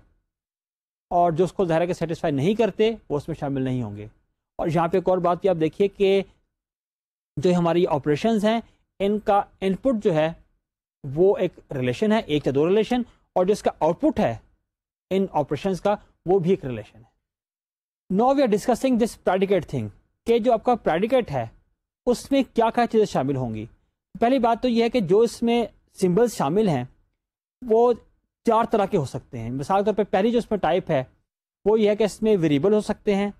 और जो उसको जहरा के कि satisfy नहीं करते वो उसमें शामिल नहीं होंगे और यहाँ पे एक और बात की आप देखिए कि जो हमारी ऑपरेशन हैं इनका इनपुट जो है वो एक रिलेशन है एक या दो रिलेशन और जो इसका आउटपुट है इन ऑपरेशन का वो भी एक रिलेशन है no we are discussing this predicate thing कि जो आपका प्रेडिकेट है उसमें क्या क्या चीज़ें शामिल होंगी पहली बात तो यह है कि जो इसमें सिंबल्स शामिल हैं वो चार तरह के हो सकते हैं मिसाल के तौर पर पहली जो इसमें टाइप है वो यह है कि इसमें वेरिएबल हो सकते हैं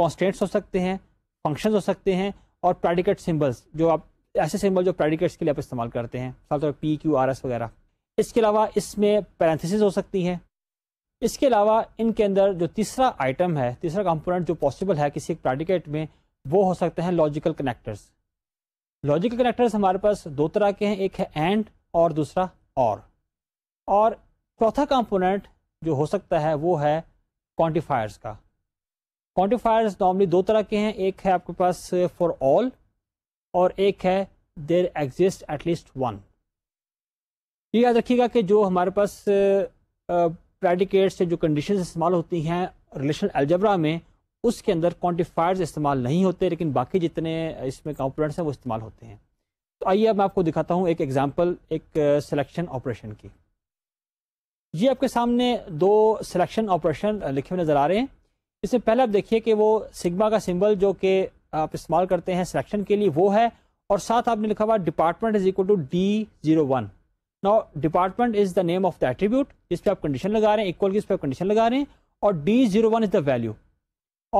कॉन्स्टेंट्स हो सकते हैं फंक्शंस हो सकते हैं और प्रेडिकेट सिंबल्स जो आप ऐसे सिंबल जो प्रेडिकेट्स के लिए आप इस्तेमाल करते हैं मिसाल तौर पी क्यू आर एस वगैरह इसके अलावा इसमें पैरेंथिस हो सकती हैं इसके अलावा इनके अंदर जो तीसरा आइटम है तीसरा कंपोनेंट जो पॉसिबल है किसी एक प्रेडिकेट में वो हो सकते हैं लॉजिकल कनेक्टर्स लॉजिकल कनेक्टर्स हमारे पास दो तरह के हैं एक है एंड और दूसरा और और चौथा कंपोनेंट जो हो सकता है वो है क्वांटिफायर्स का क्वान्टिफायर्स नॉर्मली दो तरह के हैं एक है आपके पास फॉर ऑल और एक है देर एग्जिस्ट एटलीस्ट वन ये याद रखिएगा कि जो हमारे पास प्रेडिकेट्स से जो कंडीशन इस्तेमाल होती हैं रिलेशन एल्जबरा में उसके अंदर क्वान्टिफायर्स इस्तेमाल नहीं होते लेकिन बाकी जितने इसमें कंपोनेंट्स हैं वो इस्तेमाल होते हैं तो आइए अब मैं आपको दिखाता हूँ एक एग्जाम्पल एक सिलेक्शन ऑपरेशन की ये आपके सामने दो सिलेक्शन ऑपरेशन लिखे हुए नज़र आ रहे हैं इससे पहले आप देखिए कि वो सिग्मा का सिंबल जो कि आप इस्तेमाल करते हैं सिलेक्शन के लिए वो है और साथ आपने लिखा हुआ department is equal to D zero one now department is the name of the attribute जिस पे आप कंडीशन लगा रहे हैं इक्वल की कंडीशन लगा रहे हैं और D zero one is the value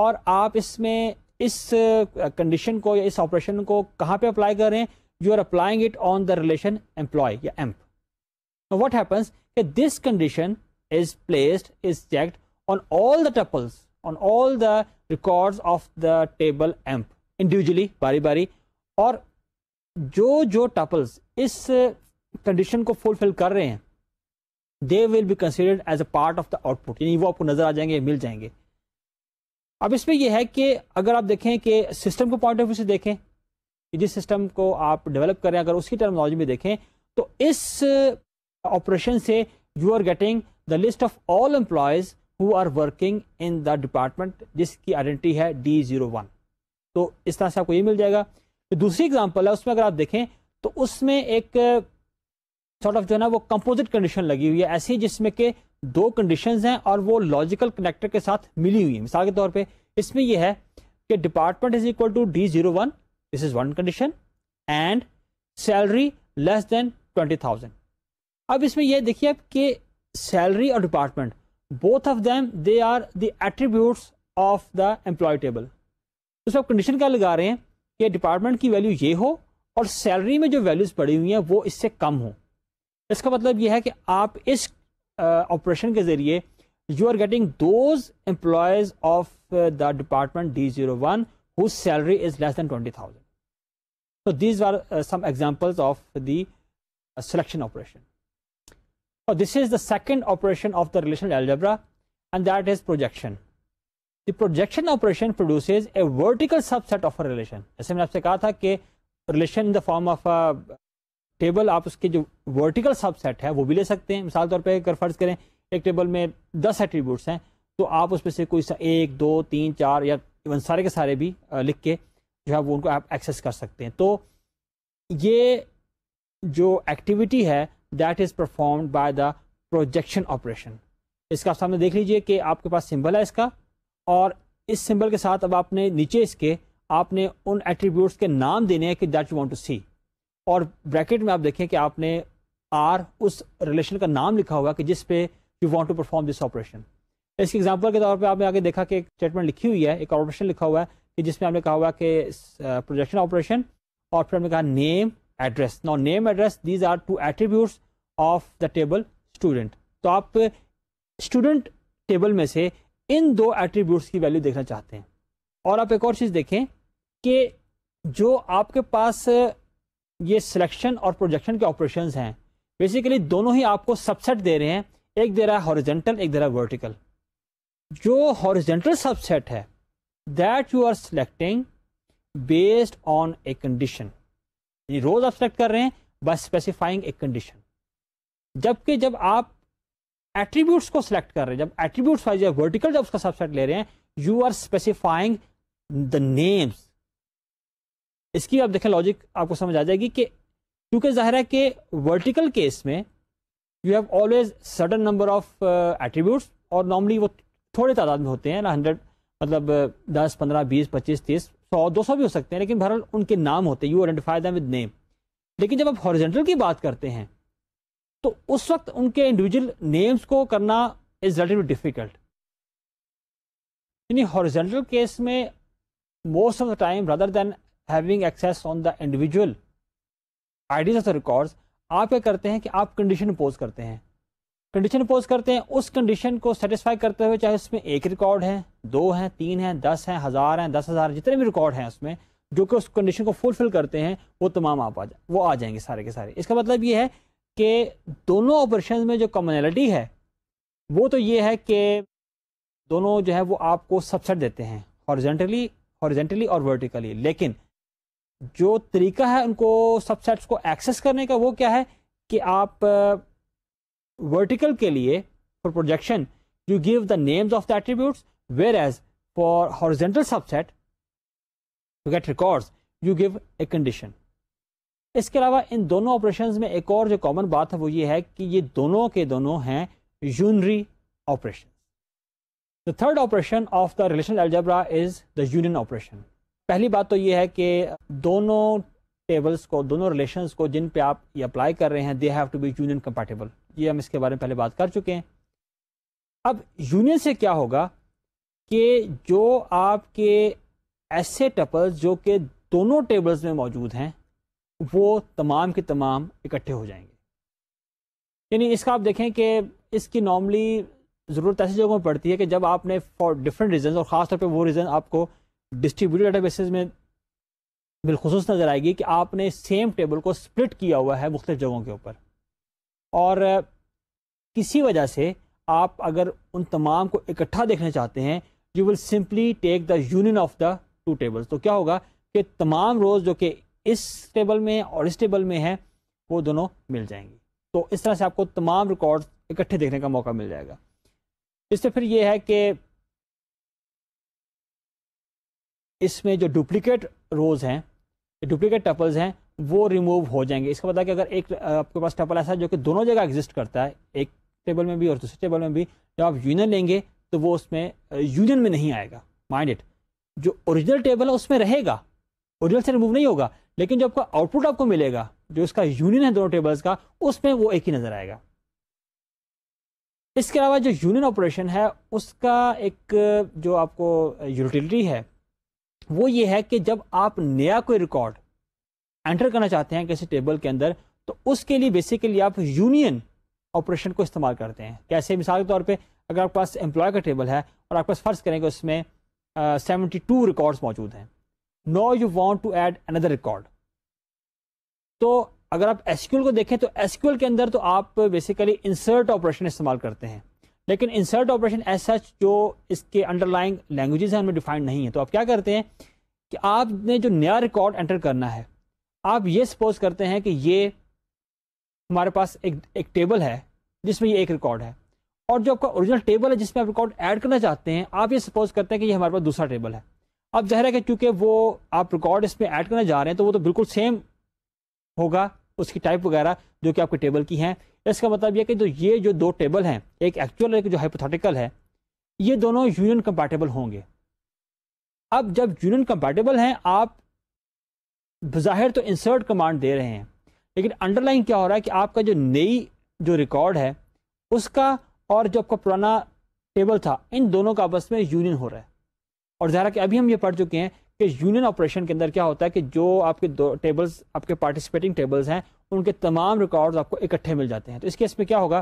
और आप इसमें इस कंडीशन uh, को या इस ऑपरेशन को कहाँ पे अप्लाई कर रहे हैं you are applying it on the relation employee या emp what happens this condition is placed is checked on all the tuples on all the records of the table amp individually बारी बारी और जो जो tuples इस condition uh, को fulfil कर रहे हैं they will be considered as a part of the output यानी वो आपको नजर आ जाएंगे मिल जाएंगे अब इसमें यह है कि अगर आप देखें कि सिस्टम को पॉइंट ऑफ व्यू से देखें जिस सिस्टम को आप डेवलप करें अगर उसकी टर्मोलॉजी में देखें तो इस ऑपरेशन uh, से you are getting the list of all employees who are working in the department जिसकी आइडेंटिटी है डी जीरो वन तो इस तरह से आपको ये मिल जाएगा तो दूसरी एग्जाम्पल है उसमें अगर आप देखें तो उसमें एक सॉर्ट ऑफ जो है ना वो कंपोजिट कंडीशन लगी हुई है ऐसी जिसमें के दो कंडीशन हैं और वो लॉजिकल कनेक्टर के साथ मिली हुई है मिसाल के तौर पर इसमें यह है कि department is equal to D zero one this is one condition and salary less than twenty thousand अब इसमें यह देखिए आप कि सैलरी और department both of them they are the attributes of the employee table तो सब कंडीशन क्या लगा रहे हैं कि डिपार्टमेंट की वैल्यू ये हो और सैलरी में जो वैल्यूज पड़ी हुई हैं वो इससे कम हो इसका मतलब ये है कि आप इस ऑपरेशन uh, के जरिए you are getting those employees of the department D zero one whose salary is less than twenty thousand so these are some examples of the selection operation So this is the second operation of the relational algebra and that is projection. The projection operation produces a vertical subset of a relation. As I have said that relation in the form of a table आप उसके जो vertical subset है वो भी ले सकते हैं मिसाल 10 attributes हैं तो आप उसमें से कोई सा एक दो तीन चार या इवन सारे के सारे भी लिख के जो है वो उनको आप एक्सेस कर सकते that is performed by the projection operation इसका आप सामने देख लीजिए कि आपके पास सिंबल है इसका और इस सिंबल के साथ अब आपने नीचे इसके आपने उन एट्रीब्यूट्स के नाम देने हैं कि that you want to see और ब्रैकेट में आप देखें कि आपने आर उस रिलेशन का नाम लिखा हुआ कि जिस पे you want to perform this operation इसके एग्जांपल के तौर पे आपने आगे देखा कि एक स्टेटमेंट लिखी हुई है एक ऑपरेशन लिखा हुआ है कि जिसमें आपने कहा हुआ कि प्रोजेक्शन uh, ऑपरेशन और फिर हमने कहा name address. Now name address these are two attributes of the table student. तो आप student table में से इन दो attributes की value देखना चाहते हैं और आप एक और चीज़ देखें कि जो आपके पास ये selection और projection के operations हैं बेसिकली दोनों ही आपको subset दे रहे हैं एक दे रहा है हॉरिजेंटल एक दे रहा है वर्टिकल जो हॉरिजेंटल सबसेट है that you are selecting based on a condition यानी रोज ऑब्स्ट्रक्ट कर रहे हैं बाय स्पेसिफाइंग ए कंडीशन जबकि जब आप एट्रीब्यूट्स को सिलेक्ट कर रहे हैं जब एट्रीब्यूट्स वाइज या वर्टिकल जब उसका सबसेट ले रहे हैं you are specifying the names इसकी आप देखें लॉजिक आपको समझ आ जाएगी कि क्योंकि जाहिर है कि वर्टिकल केस में you have always certain number of attribute और नॉर्मली वो थोड़े तादाद में होते हैं ना हंड्रेड मतलब uh, दस पंद्रह बीस पच्चीस तीस सौ दो सौ भी हो सकते हैं लेकिन बहरहाल उनके नाम होते हैं you identify them with name लेकिन जब आप हॉरिजेंटल की बात करते हैं तो उस वक्त उनके इंडिविजुअल नेम्स को करना इज रिलेटिव डिफिकल्ट यानी हॉरिजेंटल केस में most of the time rather than having access on the individual ideas of the records आप क्या करते हैं कि आप कंडीशन इम्पोज करते हैं कंडीशन पोज करते हैं उस कंडीशन को सेटिस्फाई करते हुए चाहे उसमें एक रिकॉर्ड है दो हैं तीन हैं दस हैं हज़ार हैं दस हज़ार जितने भी रिकॉर्ड हैं उसमें जो कि उस कंडीशन को फुलफिल करते हैं वो तमाम आप आ जाए वो आ जाएंगे सारे के सारे इसका मतलब ये है कि दोनों ऑपरेशन में जो कॉमनैलिटी है वो तो ये है कि दोनों जो है वो आपको सबसेट देते हैं हॉर्जेंटली हॉर्जेंटली और वर्टिकली लेकिन जो तरीका है उनको सबसेट्स को एक्सेस करने का वो क्या है कि आप वर्टिकल के लिए for projection you give the names of the attributes whereas for horizontal subset to get record you give a condition इसके अलावा इन दोनों ऑपरेशन में एक और जो कॉमन बात है वो ये है कि ये दोनों के दोनों हैं unary operation the third operation of the relation algebra is the union operation पहली बात तो ये है कि दोनों टेबल्स को दोनों रिलेशन को जिन पे आप ये अप्लाई कर रहे हैं they have to be union compatible ये हम इसके बारे में पहले बात कर चुके हैं अब यूनियन से क्या होगा कि जो आपके ऐसे टपल्स जो कि दोनों टेबल्स में मौजूद हैं वो तमाम के तमाम इकट्ठे हो जाएंगे यानी इसका आप देखें कि इसकी नॉर्मली ज़रूरत ऐसी जगहों पर पड़ती है कि जब आपने फॉर डिफरेंट रीजन और ख़ासतौर पर वो रीज़न आपको डिस्ट्रीब्यूटेड डेटाबेसेस में बिलखसूस नज़र आएगी कि आपने सेम टेबल को स्प्लिट किया हुआ है मुख्तु जगहों के ऊपर और किसी वजह से आप अगर उन तमाम को इकट्ठा देखना चाहते हैं you will simply take the union of the two tables तो क्या होगा कि तमाम रोज़ जो कि इस टेबल में और इस टेबल में है वो दोनों मिल जाएंगी तो इस तरह से आपको तमाम रिकॉर्ड इकट्ठे देखने का मौका मिल जाएगा इससे फिर यह है कि इसमें जो डुप्लीकेट रोज़ हैं डुप्लीकेट टपल्स हैं वो रिमूव हो जाएंगे इसका पता मतलब है कि अगर एक आपके पास टपल ऐसा है जो कि दोनों जगह एग्जिस्ट करता है एक टेबल में भी और दूसरे टेबल में भी जब आप यूनियन लेंगे तो वो उसमें यूनियन में नहीं आएगा माइंड इट जो ओरिजिनल टेबल है उसमें रहेगा ओरिजिनल से रिमूव नहीं होगा लेकिन जो आपका आउटपुट आपको मिलेगा जो इसका यूनियन है दोनों टेबल्स का उसमें वो एक ही नज़र आएगा इसके अलावा जो यूनियन ऑपरेशन है उसका एक जो आपको यूटिलिटी है वो ये है कि जब आप नया कोई रिकॉर्ड एंटर करना चाहते हैं किसी टेबल के अंदर तो उसके लिए बेसिकली आप यूनियन ऑपरेशन को इस्तेमाल करते हैं कैसे मिसाल के तौर पर अगर आपके पास एम्प्लॉय का टेबल है और आपके पास फ़र्ज़ करें कि उसमें सेवेंटी टू रिकॉर्ड मौजूद हैं no you want to add another record तो अगर आप एसक्यूएल को देखें तो एसक्यूएल के अंदर तो आप बेसिकली इंसर्ट ऑपरेशन इस्तेमाल करते हैं लेकिन इंसर्ट ऑपरेशन एज सच जो इसके अंडरलाइंग लैंग्वेजेस हैं उनमें डिफाइंड नहीं है तो आप क्या करते हैं कि आपने जो नया रिकॉर्ड एंटर करना है आप ये सपोज करते हैं कि ये हमारे पास एक एक टेबल है जिसमें ये एक रिकॉर्ड है और जो आपका ओरिजिनल टेबल है जिसमें आप रिकॉर्ड ऐड करना चाहते हैं आप ये सपोज करते हैं कि ये हमारे पास दूसरा टेबल है अब जहर है कि चूंकि वो आप रिकॉर्ड इसमें ऐड करना जा रहे हैं तो वो तो बिल्कुल सेम होगा उसकी टाइप वगैरह जो कि आपके टेबल की हैं इसका मतलब यह कि तो ये जो दो टेबल हैं एक एक्चुअल एक जो हाइपोथेटिकल है ये दोनों यूनियन कंपैटिबल होंगे अब जब यूनियन कंपैटिबल हैं आप बाहिर तो इंसर्ट कमांड दे रहे हैं लेकिन अंडरलाइन क्या हो रहा है कि आपका जो नई जो रिकॉर्ड है उसका और जो आपका पुराना टेबल था इन दोनों का आपस में यूनियन हो रहा है और जहरा कि अभी हम ये पढ़ चुके हैं कि यूनियन ऑपरेशन के अंदर क्या होता है कि जो आपके दो टेबल्स आपके पार्टिसिपेटिंग टेबल्स हैं उनके तमाम रिकॉर्ड आपको इकट्ठे मिल जाते हैं तो इस केस में क्या होगा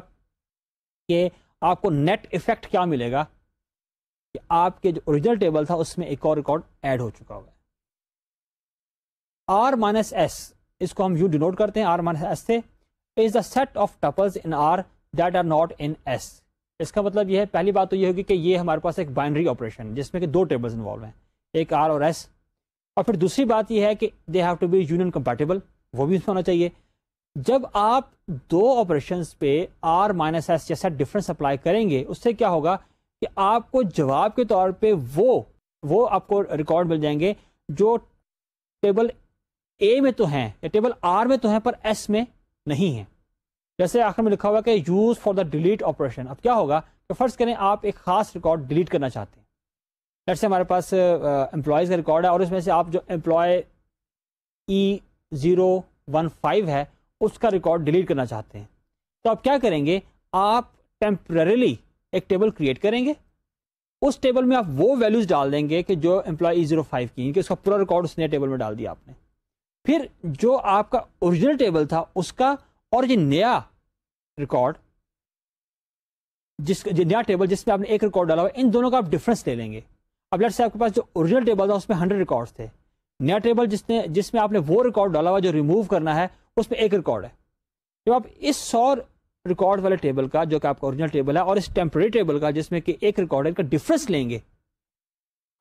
कि आपको नेट इफेक्ट क्या मिलेगा कि आपके जो ओरिजिनल टेबल था उसमें एक और रिकॉर्ड एड हो चुका होगा आर माइनस एस इसको हम यू डिनोट करते हैं आर माइनस एस से is the set of tuples in R that are not in S इसका मतलब यह है पहली बात तो यह होगी कि ये हमारे पास एक बाइनरी ऑपरेशन जिसमें कि दो टेबल्स इन्वॉल्व हैं एक आर और एस और फिर दूसरी बात यह है कि they have to be union compatible वो भी होना चाहिए जब आप दो ऑपरेशन पे आर माइनस एस जैसा डिफरेंस अप्लाई करेंगे उससे क्या होगा कि आपको जवाब के तौर पे वो वो आपको रिकॉर्ड मिल जाएंगे जो टेबल ए में तो हैं या टेबल आर में तो हैं पर एस में नहीं है जैसे आखिर में लिखा हुआ कि use for the delete operation अब क्या होगा कि फर्ज करें आप एक खास रिकॉर्ड डिलीट करना चाहते हैं लेट्स से हमारे पास एम्प्लॉयज़ का रिकॉर्ड है और उसमें से आप जो employee E zero one five है उसका रिकॉर्ड डिलीट करना चाहते हैं तो आप क्या करेंगे आप टेम्प्रेरली एक टेबल क्रिएट करेंगे उस टेबल में आप वो वैल्यूज़ डाल देंगे कि जो एम्प्लॉई जीरो फाइव की कि उसका पूरा रिकॉर्ड उसने टेबल में डाल दिया आपने फिर जो आपका ओरिजिनल टेबल था उसका और ये नया रिकॉर्ड जिस नया टेबल जिसमें आपने एक रिकॉर्ड डाला हुआ इन दोनों का आप डिफरेंस ले लेंगे अब लेट से आपके पास जो ओरिजिनल टेबल था उसमें हंड्रेड रिकॉर्ड थे नया टेबल जिसने जिसमें आपने वो रिकॉर्ड डाला हुआ जो रिमूव करना है उसमें एक रिकॉर्ड है जब आप इस सौ रिकॉर्ड वाले टेबल का जो कि आपका ओरिजिनल टेबल है और इस टेम्प्रेरी टेबल का जिसमें कि एक रिकॉर्ड है इनका डिफरेंस लेंगे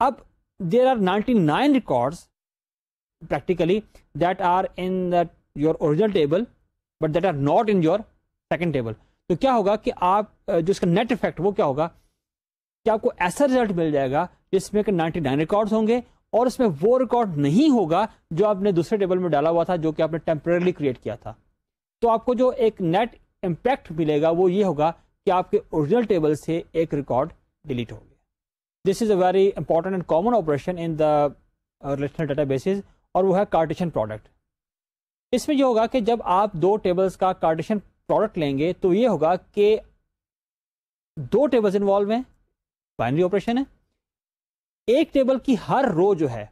अब there are ninety nine record practically that are in the your original table but that are not in your second table तो क्या होगा कि आप जो इसका नेट इफेक्ट वो क्या होगा कि आपको ऐसा रिजल्ट मिल जाएगा जिसमें कि 99 रिकॉर्ड्स होंगे और उसमें वो रिकॉर्ड नहीं होगा जो आपने दूसरे टेबल में डाला हुआ था जो कि आपने टेम्परेली क्रिएट किया था तो आपको जो एक नेट इम्पैक्ट मिलेगा वो ये होगा कि आपके ओरिजिनल टेबल से एक रिकॉर्ड डिलीट हो गया this is a very important and common operation in the relational data basis और वो है कार्टिशन प्रोडक्ट इसमें यह होगा कि जब आप दो टेबल्स का कार्टिशन प्रोडक्ट लेंगे तो ये होगा कि दो टेबल्स इन्वॉल्व हैं बाइनरी ऑपरेशन है एक टेबल की हर रो जो है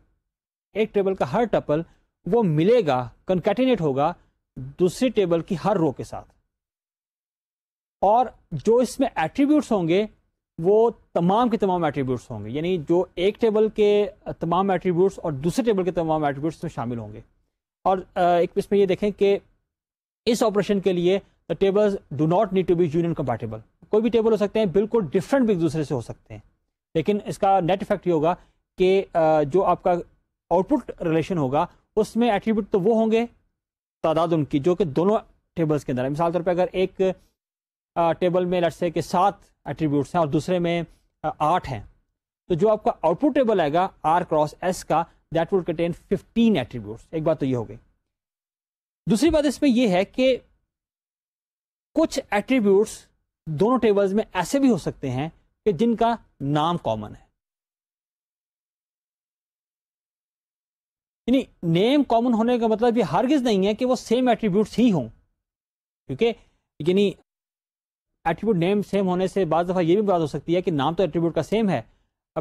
एक टेबल का हर टपल वो मिलेगा कंकेटिनेट होगा दूसरी टेबल की हर रो के साथ और जो इसमें एट्रीब्यूट्स होंगे वो तमाम के तमाम एट्रीब्यूट्स होंगे यानी जो एक टेबल के तमाम एट्रीब्यूट्स और दूसरे टेबल के तमाम एट्रीब्यूट्स में शामिल होंगे और एक इसमें ये देखें कि इस ऑपरेशन के लिए the tables do not need to be union compatible कोई भी टेबल हो सकते हैं बिल्कुल डिफरेंट भी एक दूसरे से हो सकते हैं लेकिन इसका नेट इफेक्ट ये होगा कि जो आपका आउटपुट रिलेशन होगा उसमें एट्रीब्यूट तो वो होंगे तादाद उनकी जो कि दोनों टेबल्स के अंदर मिसाल तौर पर अगर एक टेबल में लट से कि सात एट्रीब्यूट्स हैं और दूसरे में आठ हैं तो जो आपका आउटपुट टेबल आएगा आर क्रॉस एस का दैट वुड कंटेन 15 एट्रीब्यूट्स एक बात तो ये हो गई दूसरी बात इसमें यह है कि कुछ एट्रीब्यूट्स दोनों टेबल्स में ऐसे भी हो सकते हैं कि जिनका नाम कॉमन है यानी नेम कॉमन होने का मतलब ये हरगिज नहीं है कि वो सेम एट्रीब्यूट्स ही हों क्योंकि यानी एट्रीब्यूट नेम सेम होने से बाद दफ़ा ये भी बात हो सकती है कि नाम तो एट्रीब्यूट का सेम है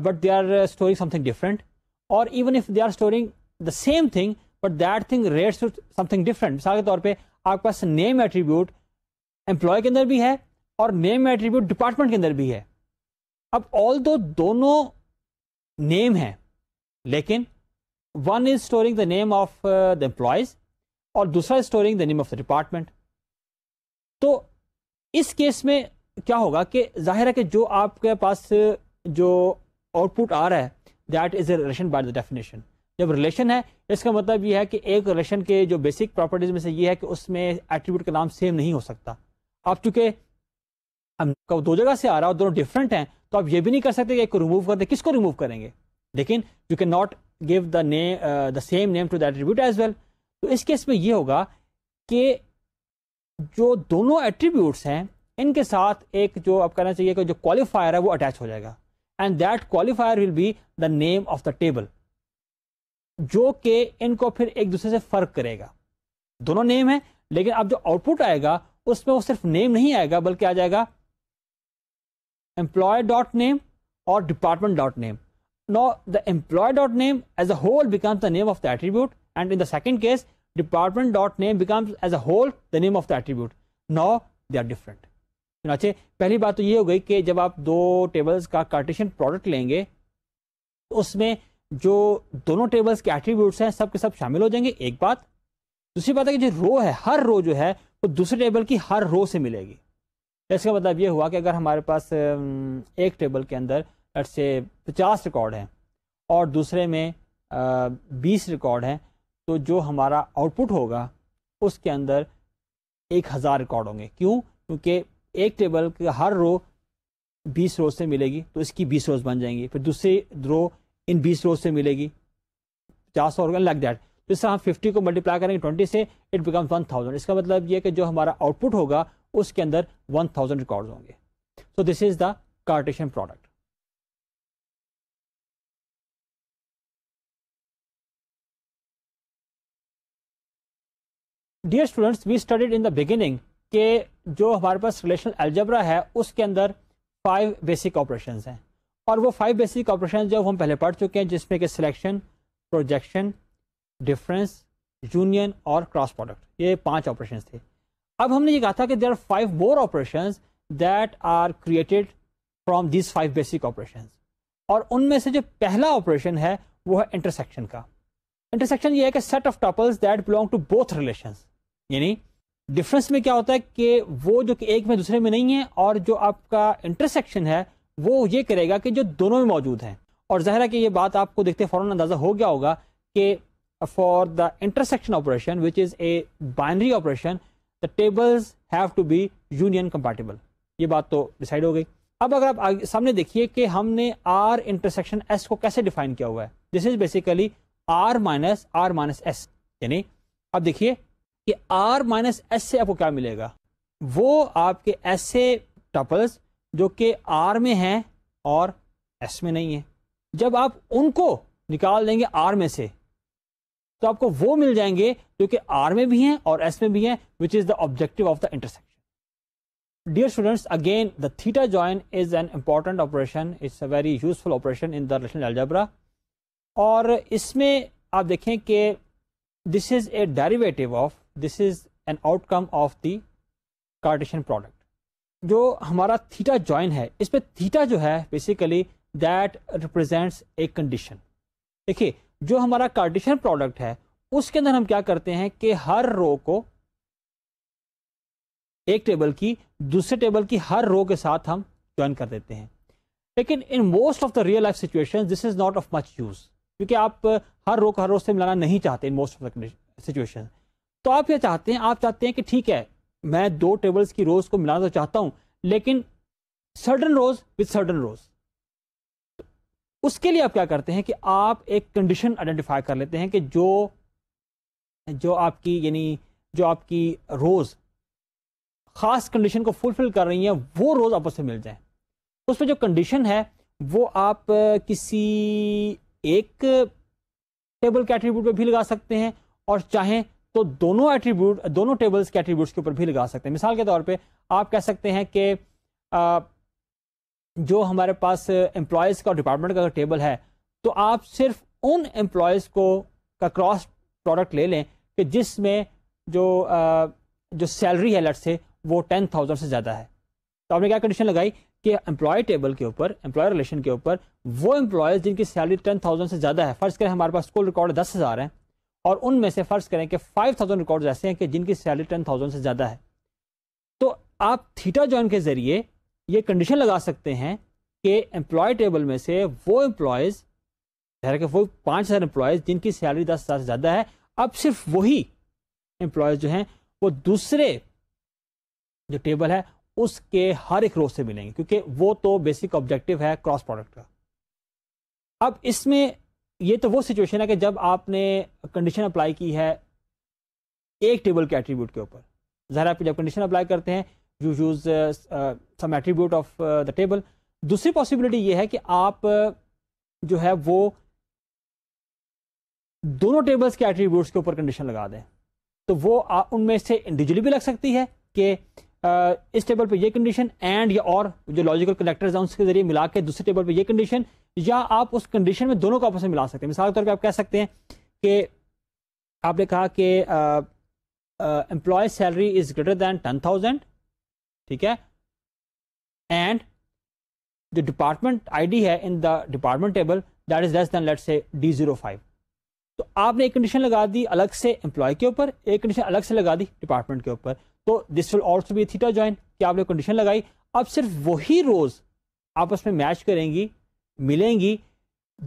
but they are storing something different और even if they are storing the same thing but that thing rates something different मिसाल के तौर पर आपके पास नेम एट्रीब्यूट एम्प्लॉय के अंदर भी है और नेम एट्रीब्यूट डिपार्टमेंट के अंदर भी है अब ऑल दो दोनों नेम है लेकिन one is storing the name of the employees और दूसरा storing the name of the department तो इस केस में क्या होगा कि जाहिर है कि जो आपके पास जो आउटपुट आ रहा है that is a relation by the definition जब रिलेशन है इसका मतलब यह है कि एक रिलेशन के जो बेसिक प्रॉपर्टीज में से यह है कि उसमें एट्रीब्यूट का नाम सेम नहीं हो सकता आप चूंकि कब दो जगह से आ रहा है और दोनों डिफरेंट हैं तो आप ये भी नहीं कर सकते कि एक को रिमूव कर दे किसको रिमूव करेंगे लेकिन you can not give the name the same name to that attribute as well तो इस केस में ये होगा कि जो दोनों एट्रीब्यूट्स हैं इनके साथ एक जो आप कहना चाहिए कि जो क्वालिफायर है वो अटैच हो जाएगा and that qualifier will be the name of the table जो कि इनको फिर एक दूसरे से फर्क करेगा दोनों नेम है लेकिन अब जो आउटपुट आएगा उसमें वो सिर्फ नेम नहीं आएगा बल्कि आ जाएगा employer dot name or department dot name. Now the employer dot name as a whole becomes the name of the attribute and in the second case department dot name becomes as a whole the name of the attribute. Now they are different. چنانچہ پہلی بات تو अच्छे पहली बात तो ये हो गई कि जब आप दो टेबल्स का اس میں جو دونوں जो کے ایٹریبیوٹس ہیں سب کے سب شامل ہو جائیں گے ایک بات دوسری بات ہے کہ جو رو ہے ہر رو جو ہے وہ دوسرے ٹیبل کی ہر رو سے ملے گی तो इसका मतलब ये हुआ कि अगर हमारे पास एक टेबल के अंदर अट से पचास रिकॉर्ड हैं और दूसरे में बीस रिकॉर्ड हैं तो जो हमारा आउटपुट होगा उसके अंदर एक हज़ार रिकॉर्ड होंगे क्यों क्योंकि एक टेबल का हर रो बीस रोज से मिलेगी तो इसकी बीस रोज बन जाएंगी फिर दूसरी रो इन बीस रोज से मिलेगी पचास और लग दैट तो इससे हम फिफ्टी को मल्टीप्लाई करेंगे ट्वेंटी से इट बिकम्स वन थाउजेंड इसका मतलब यह कि जो हमारा आउटपुट होगा उसके अंदर 1000 रिकॉर्ड्स होंगे so this is the cartesian product dear students we studied in the beginning के जो हमारे पास रिलेशनल एल्जबरा है उसके अंदर फाइव बेसिक ऑपरेशन हैं और वो फाइव बेसिक ऑपरेशन जो हम पहले पढ़ चुके हैं जिसमें कि सिलेक्शन प्रोजेक्शन डिफरेंस यूनियन और क्रॉस प्रोडक्ट ये पांच ऑपरेशन थे अब हमने ये कहा था कि there are five more operation that are created from these five basic operation और उनमें से जो पहला ऑपरेशन है वो है इंटरसेक्शन का इंटरसेक्शन ये है कि set of tuples that belong to both relation यानी डिफरेंस में क्या होता है कि वो जो कि एक में दूसरे में नहीं है और जो आपका इंटरसेक्शन है वो ये करेगा कि जो दोनों में मौजूद है और ज़ाहिर कि ये बात आपको देखते फ़ौरन अंदाज़ा हो गया होगा कि for the intersection operation which is a binary operation the tables have to be union compatible ये बात तो डिसाइड हो गई अब अगर आप सामने देखिए कि हमने आर इंटरसेक्शन एस को कैसे डिफाइन किया हुआ है this is basically R minus R minus S यानी अब देखिए कि आर माइनस एस से आपको क्या मिलेगा वो आपके ऐसे टपल्स जो कि आर में हैं और एस में नहीं है जब आप उनको निकाल देंगे आर में से तो आपको वो मिल जाएंगे जो कि आर में भी हैं और एस में भी हैं which is the objective of the intersection dear students again the theta join is an important operation it's a very useful operation in the relational algebra और इसमें आप देखें कि this is a derivative of this is an outcome of the cartesian product जो हमारा theta join है इसमें theta जो है basically that represents a condition देखिए जो हमारा कार्टिशन प्रोडक्ट है उसके अंदर हम क्या करते हैं कि हर रो को एक टेबल की दूसरे टेबल की हर रो के साथ हम ज्वाइन कर देते हैं लेकिन in most of the real life situation this is not of much use क्योंकि आप हर रो को हर रो से मिलाना नहीं चाहते in most of the situation situation तो आप यह चाहते हैं आप चाहते हैं कि ठीक है मैं दो टेबल्स की रोज को मिलाना तो चाहता हूं लेकिन certain rows with certain rows उसके लिए आप क्या करते हैं कि आप एक कंडीशन आइडेंटिफाई कर लेते हैं कि जो जो आपकी यानी जो आपकी रोज़ ख़ास कंडीशन को फुलफिल कर रही हैं वो रोज़ आपस में मिल जाए उस पर जो कंडीशन है वो आप किसी एक टेबल के एट्रीब्यूट पर भी लगा सकते हैं और चाहें तो दोनों एट्रीब्यूट दोनों टेबल्स के एट्रीब्यूट्स के ऊपर भी लगा सकते हैं मिसाल के तौर पर आप कह सकते हैं कि जो हमारे पास एम्प्लॉयज़ का डिपार्टमेंट का टेबल है तो आप सिर्फ उन एम्प्लॉयज़ को का क्रॉस प्रोडक्ट ले लें कि जिसमें जो आ, जो सैलरी है लट से वो टेन थाउजेंड से ज़्यादा है तो आपने क्या कंडीशन लगाई कि एम्प्लॉय टेबल के ऊपर एम्प्लॉय रिलेशन के ऊपर वो एम्प्लॉयज़ जिनकी सैलरी टेन थाउजेंड से ज़्यादा है फ़र्ज़ करें हमारे पास कुल रिकॉर्ड दस हज़ार हैं और उनमें से फ़र्ज़ करें कि फाइव थाउजेंड रिकॉर्ड ऐसे हैं कि जिनकी सैलरी टेन थाउजेंड से ज़्यादा है तो आप थीटा जॉइन के ज़रिए ये कंडीशन लगा सकते हैं कि एम्प्लॉय टेबल में से वो एम्प्लॉयज़ के वो पाँच हज़ार एम्प्लॉयज़ जिनकी सैलरी दस हज़ार से ज़्यादा है अब सिर्फ वही एम्प्लॉयज़ जो हैं वो दूसरे जो टेबल है उसके हर एक रोज से मिलेंगे क्योंकि वो तो बेसिक ऑब्जेक्टिव है क्रॉस प्रोडक्ट का अब इसमें ये तो वो सिचुएशन है कि जब आपने कंडीशन अप्लाई की है एक टेबल के एट्रीब्यूट के ऊपर ज़ाहिर आप जब कंडीशन अप्लाई करते हैं you use some attribute of the table दूसरी पॉसिबिलिटी ये है कि आप uh, जो है वो दोनों टेबल्स के एट्रीब्यूट के ऊपर कंडीशन लगा दें तो वो उनमें से इंडिविजुअली भी लग सकती है कि Uh, इस टेबल पर यह कंडीशन एंड या और जो लॉजिकल कनेक्टर्स है उसके जरिए मिला के दूसरे टेबल पर यह कंडीशन या आप उस कंडीशन में दोनों को आपस में मिला सकते हैं मिसाल के तौर पर आप कह सकते हैं कि आपने कहा कि employee salary is greater than ten thousand ठीक है एंड द डिपार्टमेंट आईडी है in the department table that is less than let say D zero five तो आपने एक कंडीशन लगा दी अलग से एम्प्लॉय के ऊपर एक कंडीशन अलग से लगा दी डिपार्टमेंट के ऊपर तो this will also be theta join कि आपने कंडीशन लगाई अब सिर्फ वही रोज आपस में मैच करेंगी मिलेंगी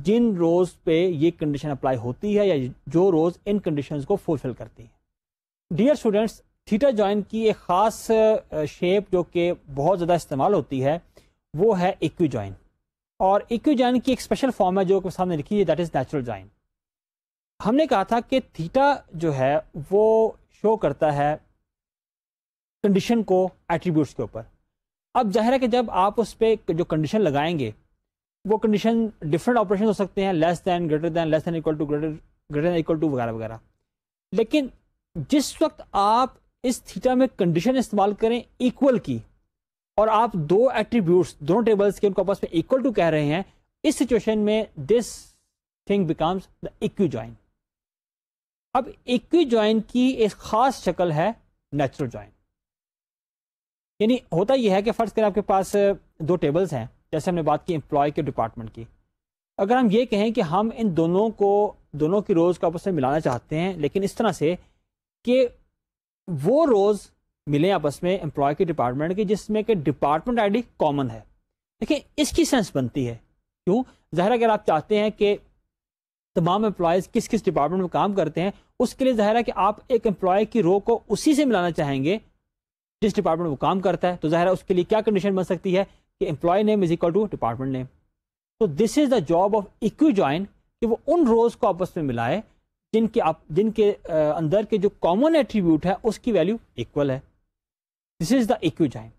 जिन रोज पे ये कंडीशन अप्लाई होती है या जो रोज इन कंडीशंस को फुलफिल करती है डियर स्टूडेंट्स थीटा जॉइन की एक ख़ास शेप जो कि बहुत ज़्यादा इस्तेमाल होती है वो है इक्वी जॉइन और इक्वी जॉइन की एक स्पेशल फॉर्म है जो सामने लिखी है दैट इज़ नेचुरल जॉइन हमने कहा था कि थीटा जो है वो शो करता है कंडीशन को एट्रीब्यूट्स के ऊपर अब जाहिर है कि जब आप उस पर जो कंडीशन लगाएंगे वो कंडीशन डिफरेंट ऑपरेशन हो सकते हैं less than greater than less than equal to greater greater equal to वगैरह वगैरह लेकिन जिस वक्त आप इस थीटा में कंडीशन इस्तेमाल करें इक्वल की और आप दो एट्रीब्यूट दोनों टेबल्स के उनको आपस में इक्वल टू कह रहे हैं इस सिचुएशन में this thing becomes the equi join अब इक्वी ज्वाइन की एक खास शक्ल है नेचुरल ज्वाइन यानी होता यह है कि फर्ज करें आपके पास दो टेबल्स हैं जैसे हमने बात की एम्प्लॉय के डिपार्टमेंट की अगर हम ये कहें कि हम इन दोनों को दोनों की रोज़ को आपस में मिलाना चाहते हैं लेकिन इस तरह से कि वो रोज मिले आपस में एम्प्लॉय के डिपार्टमेंट के जिसमें कि डिपार्टमेंट आईडी कॉमन है देखिए इसकी सेंस बनती है क्यों ज़ाहिर अगर आप चाहते हैं कि तमाम एम्प्लॉयज़ किस किस डिपार्टमेंट में काम करते हैं उसके लिए ज़ाहिर है कि आप एक एम्प्लॉय की रो को उसी से मिलाना चाहेंगे जिस डिपार्टमेंट वो काम करता है तो ज़ाहिर उसके लिए क्या कंडीशन बन सकती है कि employee name is equal to department name तो this is the job of equi join कि वो उन रोज़ को आपस में मिलाए जिनके आप जिनके अंदर के जो कॉमन एट्रीब्यूट है उसकी वैल्यू इक्वल है this is the equi join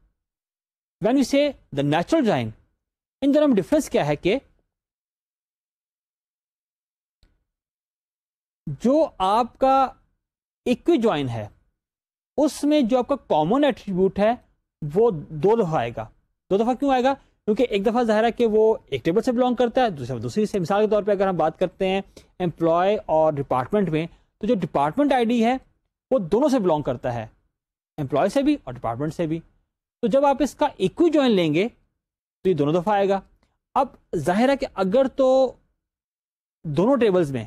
when you say the natural join इन दोनों में डिफरेंस क्या है कि जो आपका इक्वी ज्वाइन है उसमें जो आपका कॉमन एट्रीब्यूट है वो दो दफा आएगा दो दफा क्यों आएगा क्योंकि एक दफ़ा ज़ाहिर है कि वो एक टेबल से बिलोंग करता है दूसरा दूसरी से मिसाल के तौर पर अगर हम बात करते हैं एम्प्लॉय और डिपार्टमेंट में तो जो डिपार्टमेंट आईडी है वो दोनों से बिलोंग करता है एम्प्लॉय से भी और डिपार्टमेंट से भी तो जब आप इसका इक्वी ज्वाइन लेंगे तो ये दोनों दफ़ा आएगा अब जाहिर है कि अगर तो दोनों टेबल्स में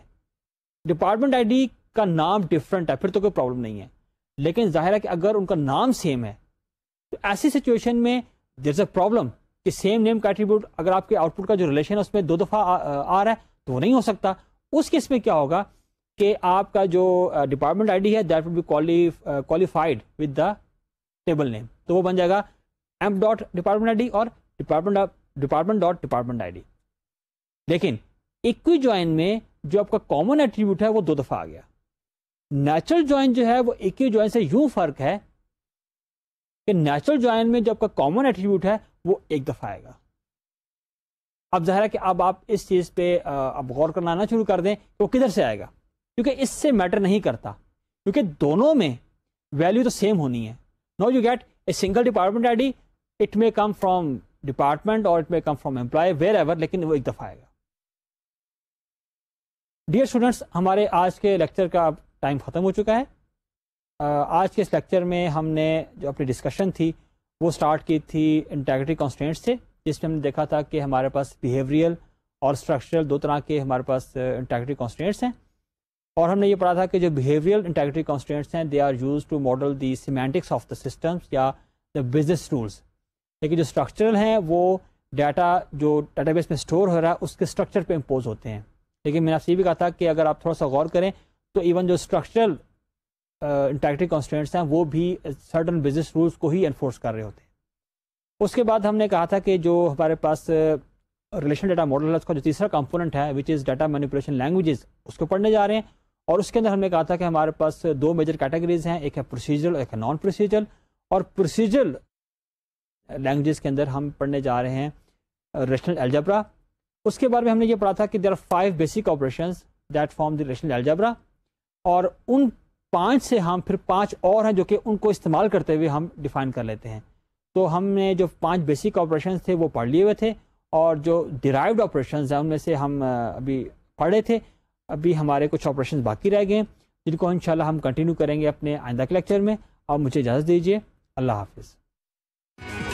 डिपार्टमेंट आईडी का नाम डिफरेंट है फिर तो कोई प्रॉब्लम नहीं है लेकिन जाहिर है कि अगर उनका नाम सेम है तो ऐसी सिचुएशन में देर अ प्रॉब्लम कि सेम नेम का एट्रीब्यूट अगर आपके आउटपुट का जो रिलेशन है उसमें दो दफ़ा आ, आ रहा है तो वो नहीं हो सकता उस केस में क्या होगा कि आपका जो डिपार्टमेंट आईडी है that will be qualified with the table name तो वो बन जाएगा एम डॉट डिपार्टमेंट आईडी और department department dot department ID लेकिन इक्वी ज्वाइन में जो आपका कॉमन एट्रीब्यूट है वो दो दफ़ा आ गया नेचुरल ज्वाइन जो है वो इक्वी ज्वाइन से यूं फर्क है कि नेचुरल ज्वाइन में जो आपका कॉमन एट्रीब्यूट है वो एक दफ़ा आएगा अब ज़ाहिर है कि अब आप इस चीज़ पे अब गौर करना ना शुरू कर दें तो किधर से आएगा क्योंकि इससे मैटर नहीं करता क्योंकि दोनों में वैल्यू तो सेम होनी है no you get a single department ID it may come from department और it may come from employee wherever लेकिन वो एक दफ़ा आएगा डियर स्टूडेंट्स हमारे आज के लेक्चर का टाइम ख़त्म हो चुका है आज के इस लेक्चर में हमने जो अपनी डिस्कशन थी वो स्टार्ट की थी इंटेग्रिटी कॉन्स्टेंट्स से जिसमें हमने देखा था कि हमारे पास बिहेवियरल और स्ट्रक्चरल दो तरह के हमारे पास इंटेग्रिटी कॉन्स्टेंट्स हैं और हमने ये पढ़ा था कि जो बिहेवियरल इंटेग्रिटी कॉन्स्टेंट्स हैं they are use to model the semantics of the systems या द बिजनेस रूल्स लेकिन जो स्ट्रक्चरल हैं वो डाटा जो डाटाबेस में स्टोर हो रहा है उसके स्ट्रक्चर पे इम्पोज होते हैं लेकिन मैंने आपसे ये भी कहा था कि अगर आप थोड़ा सा गौर करें तो इवन जो स्ट्रक्चरल इंटरेक्टिव कॉन्स्टेंट्स हैं वो भी सर्टन बिजनेस रूल्स को ही एनफोर्स कर रहे होते हैं उसके बाद हमने कहा था कि जो हमारे पास रिलेशन डाटा मॉडल है उसका जो तीसरा कंपोनेंट है which is data manipulation languages उसको पढ़ने जा रहे हैं और उसके अंदर हमने कहा था कि हमारे पास दो मेजर कैटेगरीज हैं एक है प्रोसीजरल एक है नॉन प्रोसीजरल और प्रोसीजरल लैंग्वेजेस के अंदर हम पढ़ने जा रहे हैं रेशनल एल्जबरा उसके बारे में हमने ये पढ़ा था कि there are five basic operation that form the relational algebra और उन पाँच से हम फिर पाँच और हैं जो कि उनको इस्तेमाल करते हुए हम डिफ़ाइन कर लेते हैं तो हमने जो पाँच बेसिक ऑपरेशन थे वो पढ़ लिए हुए थे और जो डिराइव्ड ऑपरेशन हैं उनमें से हम अभी पढ़े थे अभी हमारे कुछ ऑपरेशन बाकी रह गए हैं जिनको इन हम कंटिन्यू करेंगे अपने आइंदा के लेक्चर में और मुझे इजाज़त दीजिए अल्लाह हाफिज़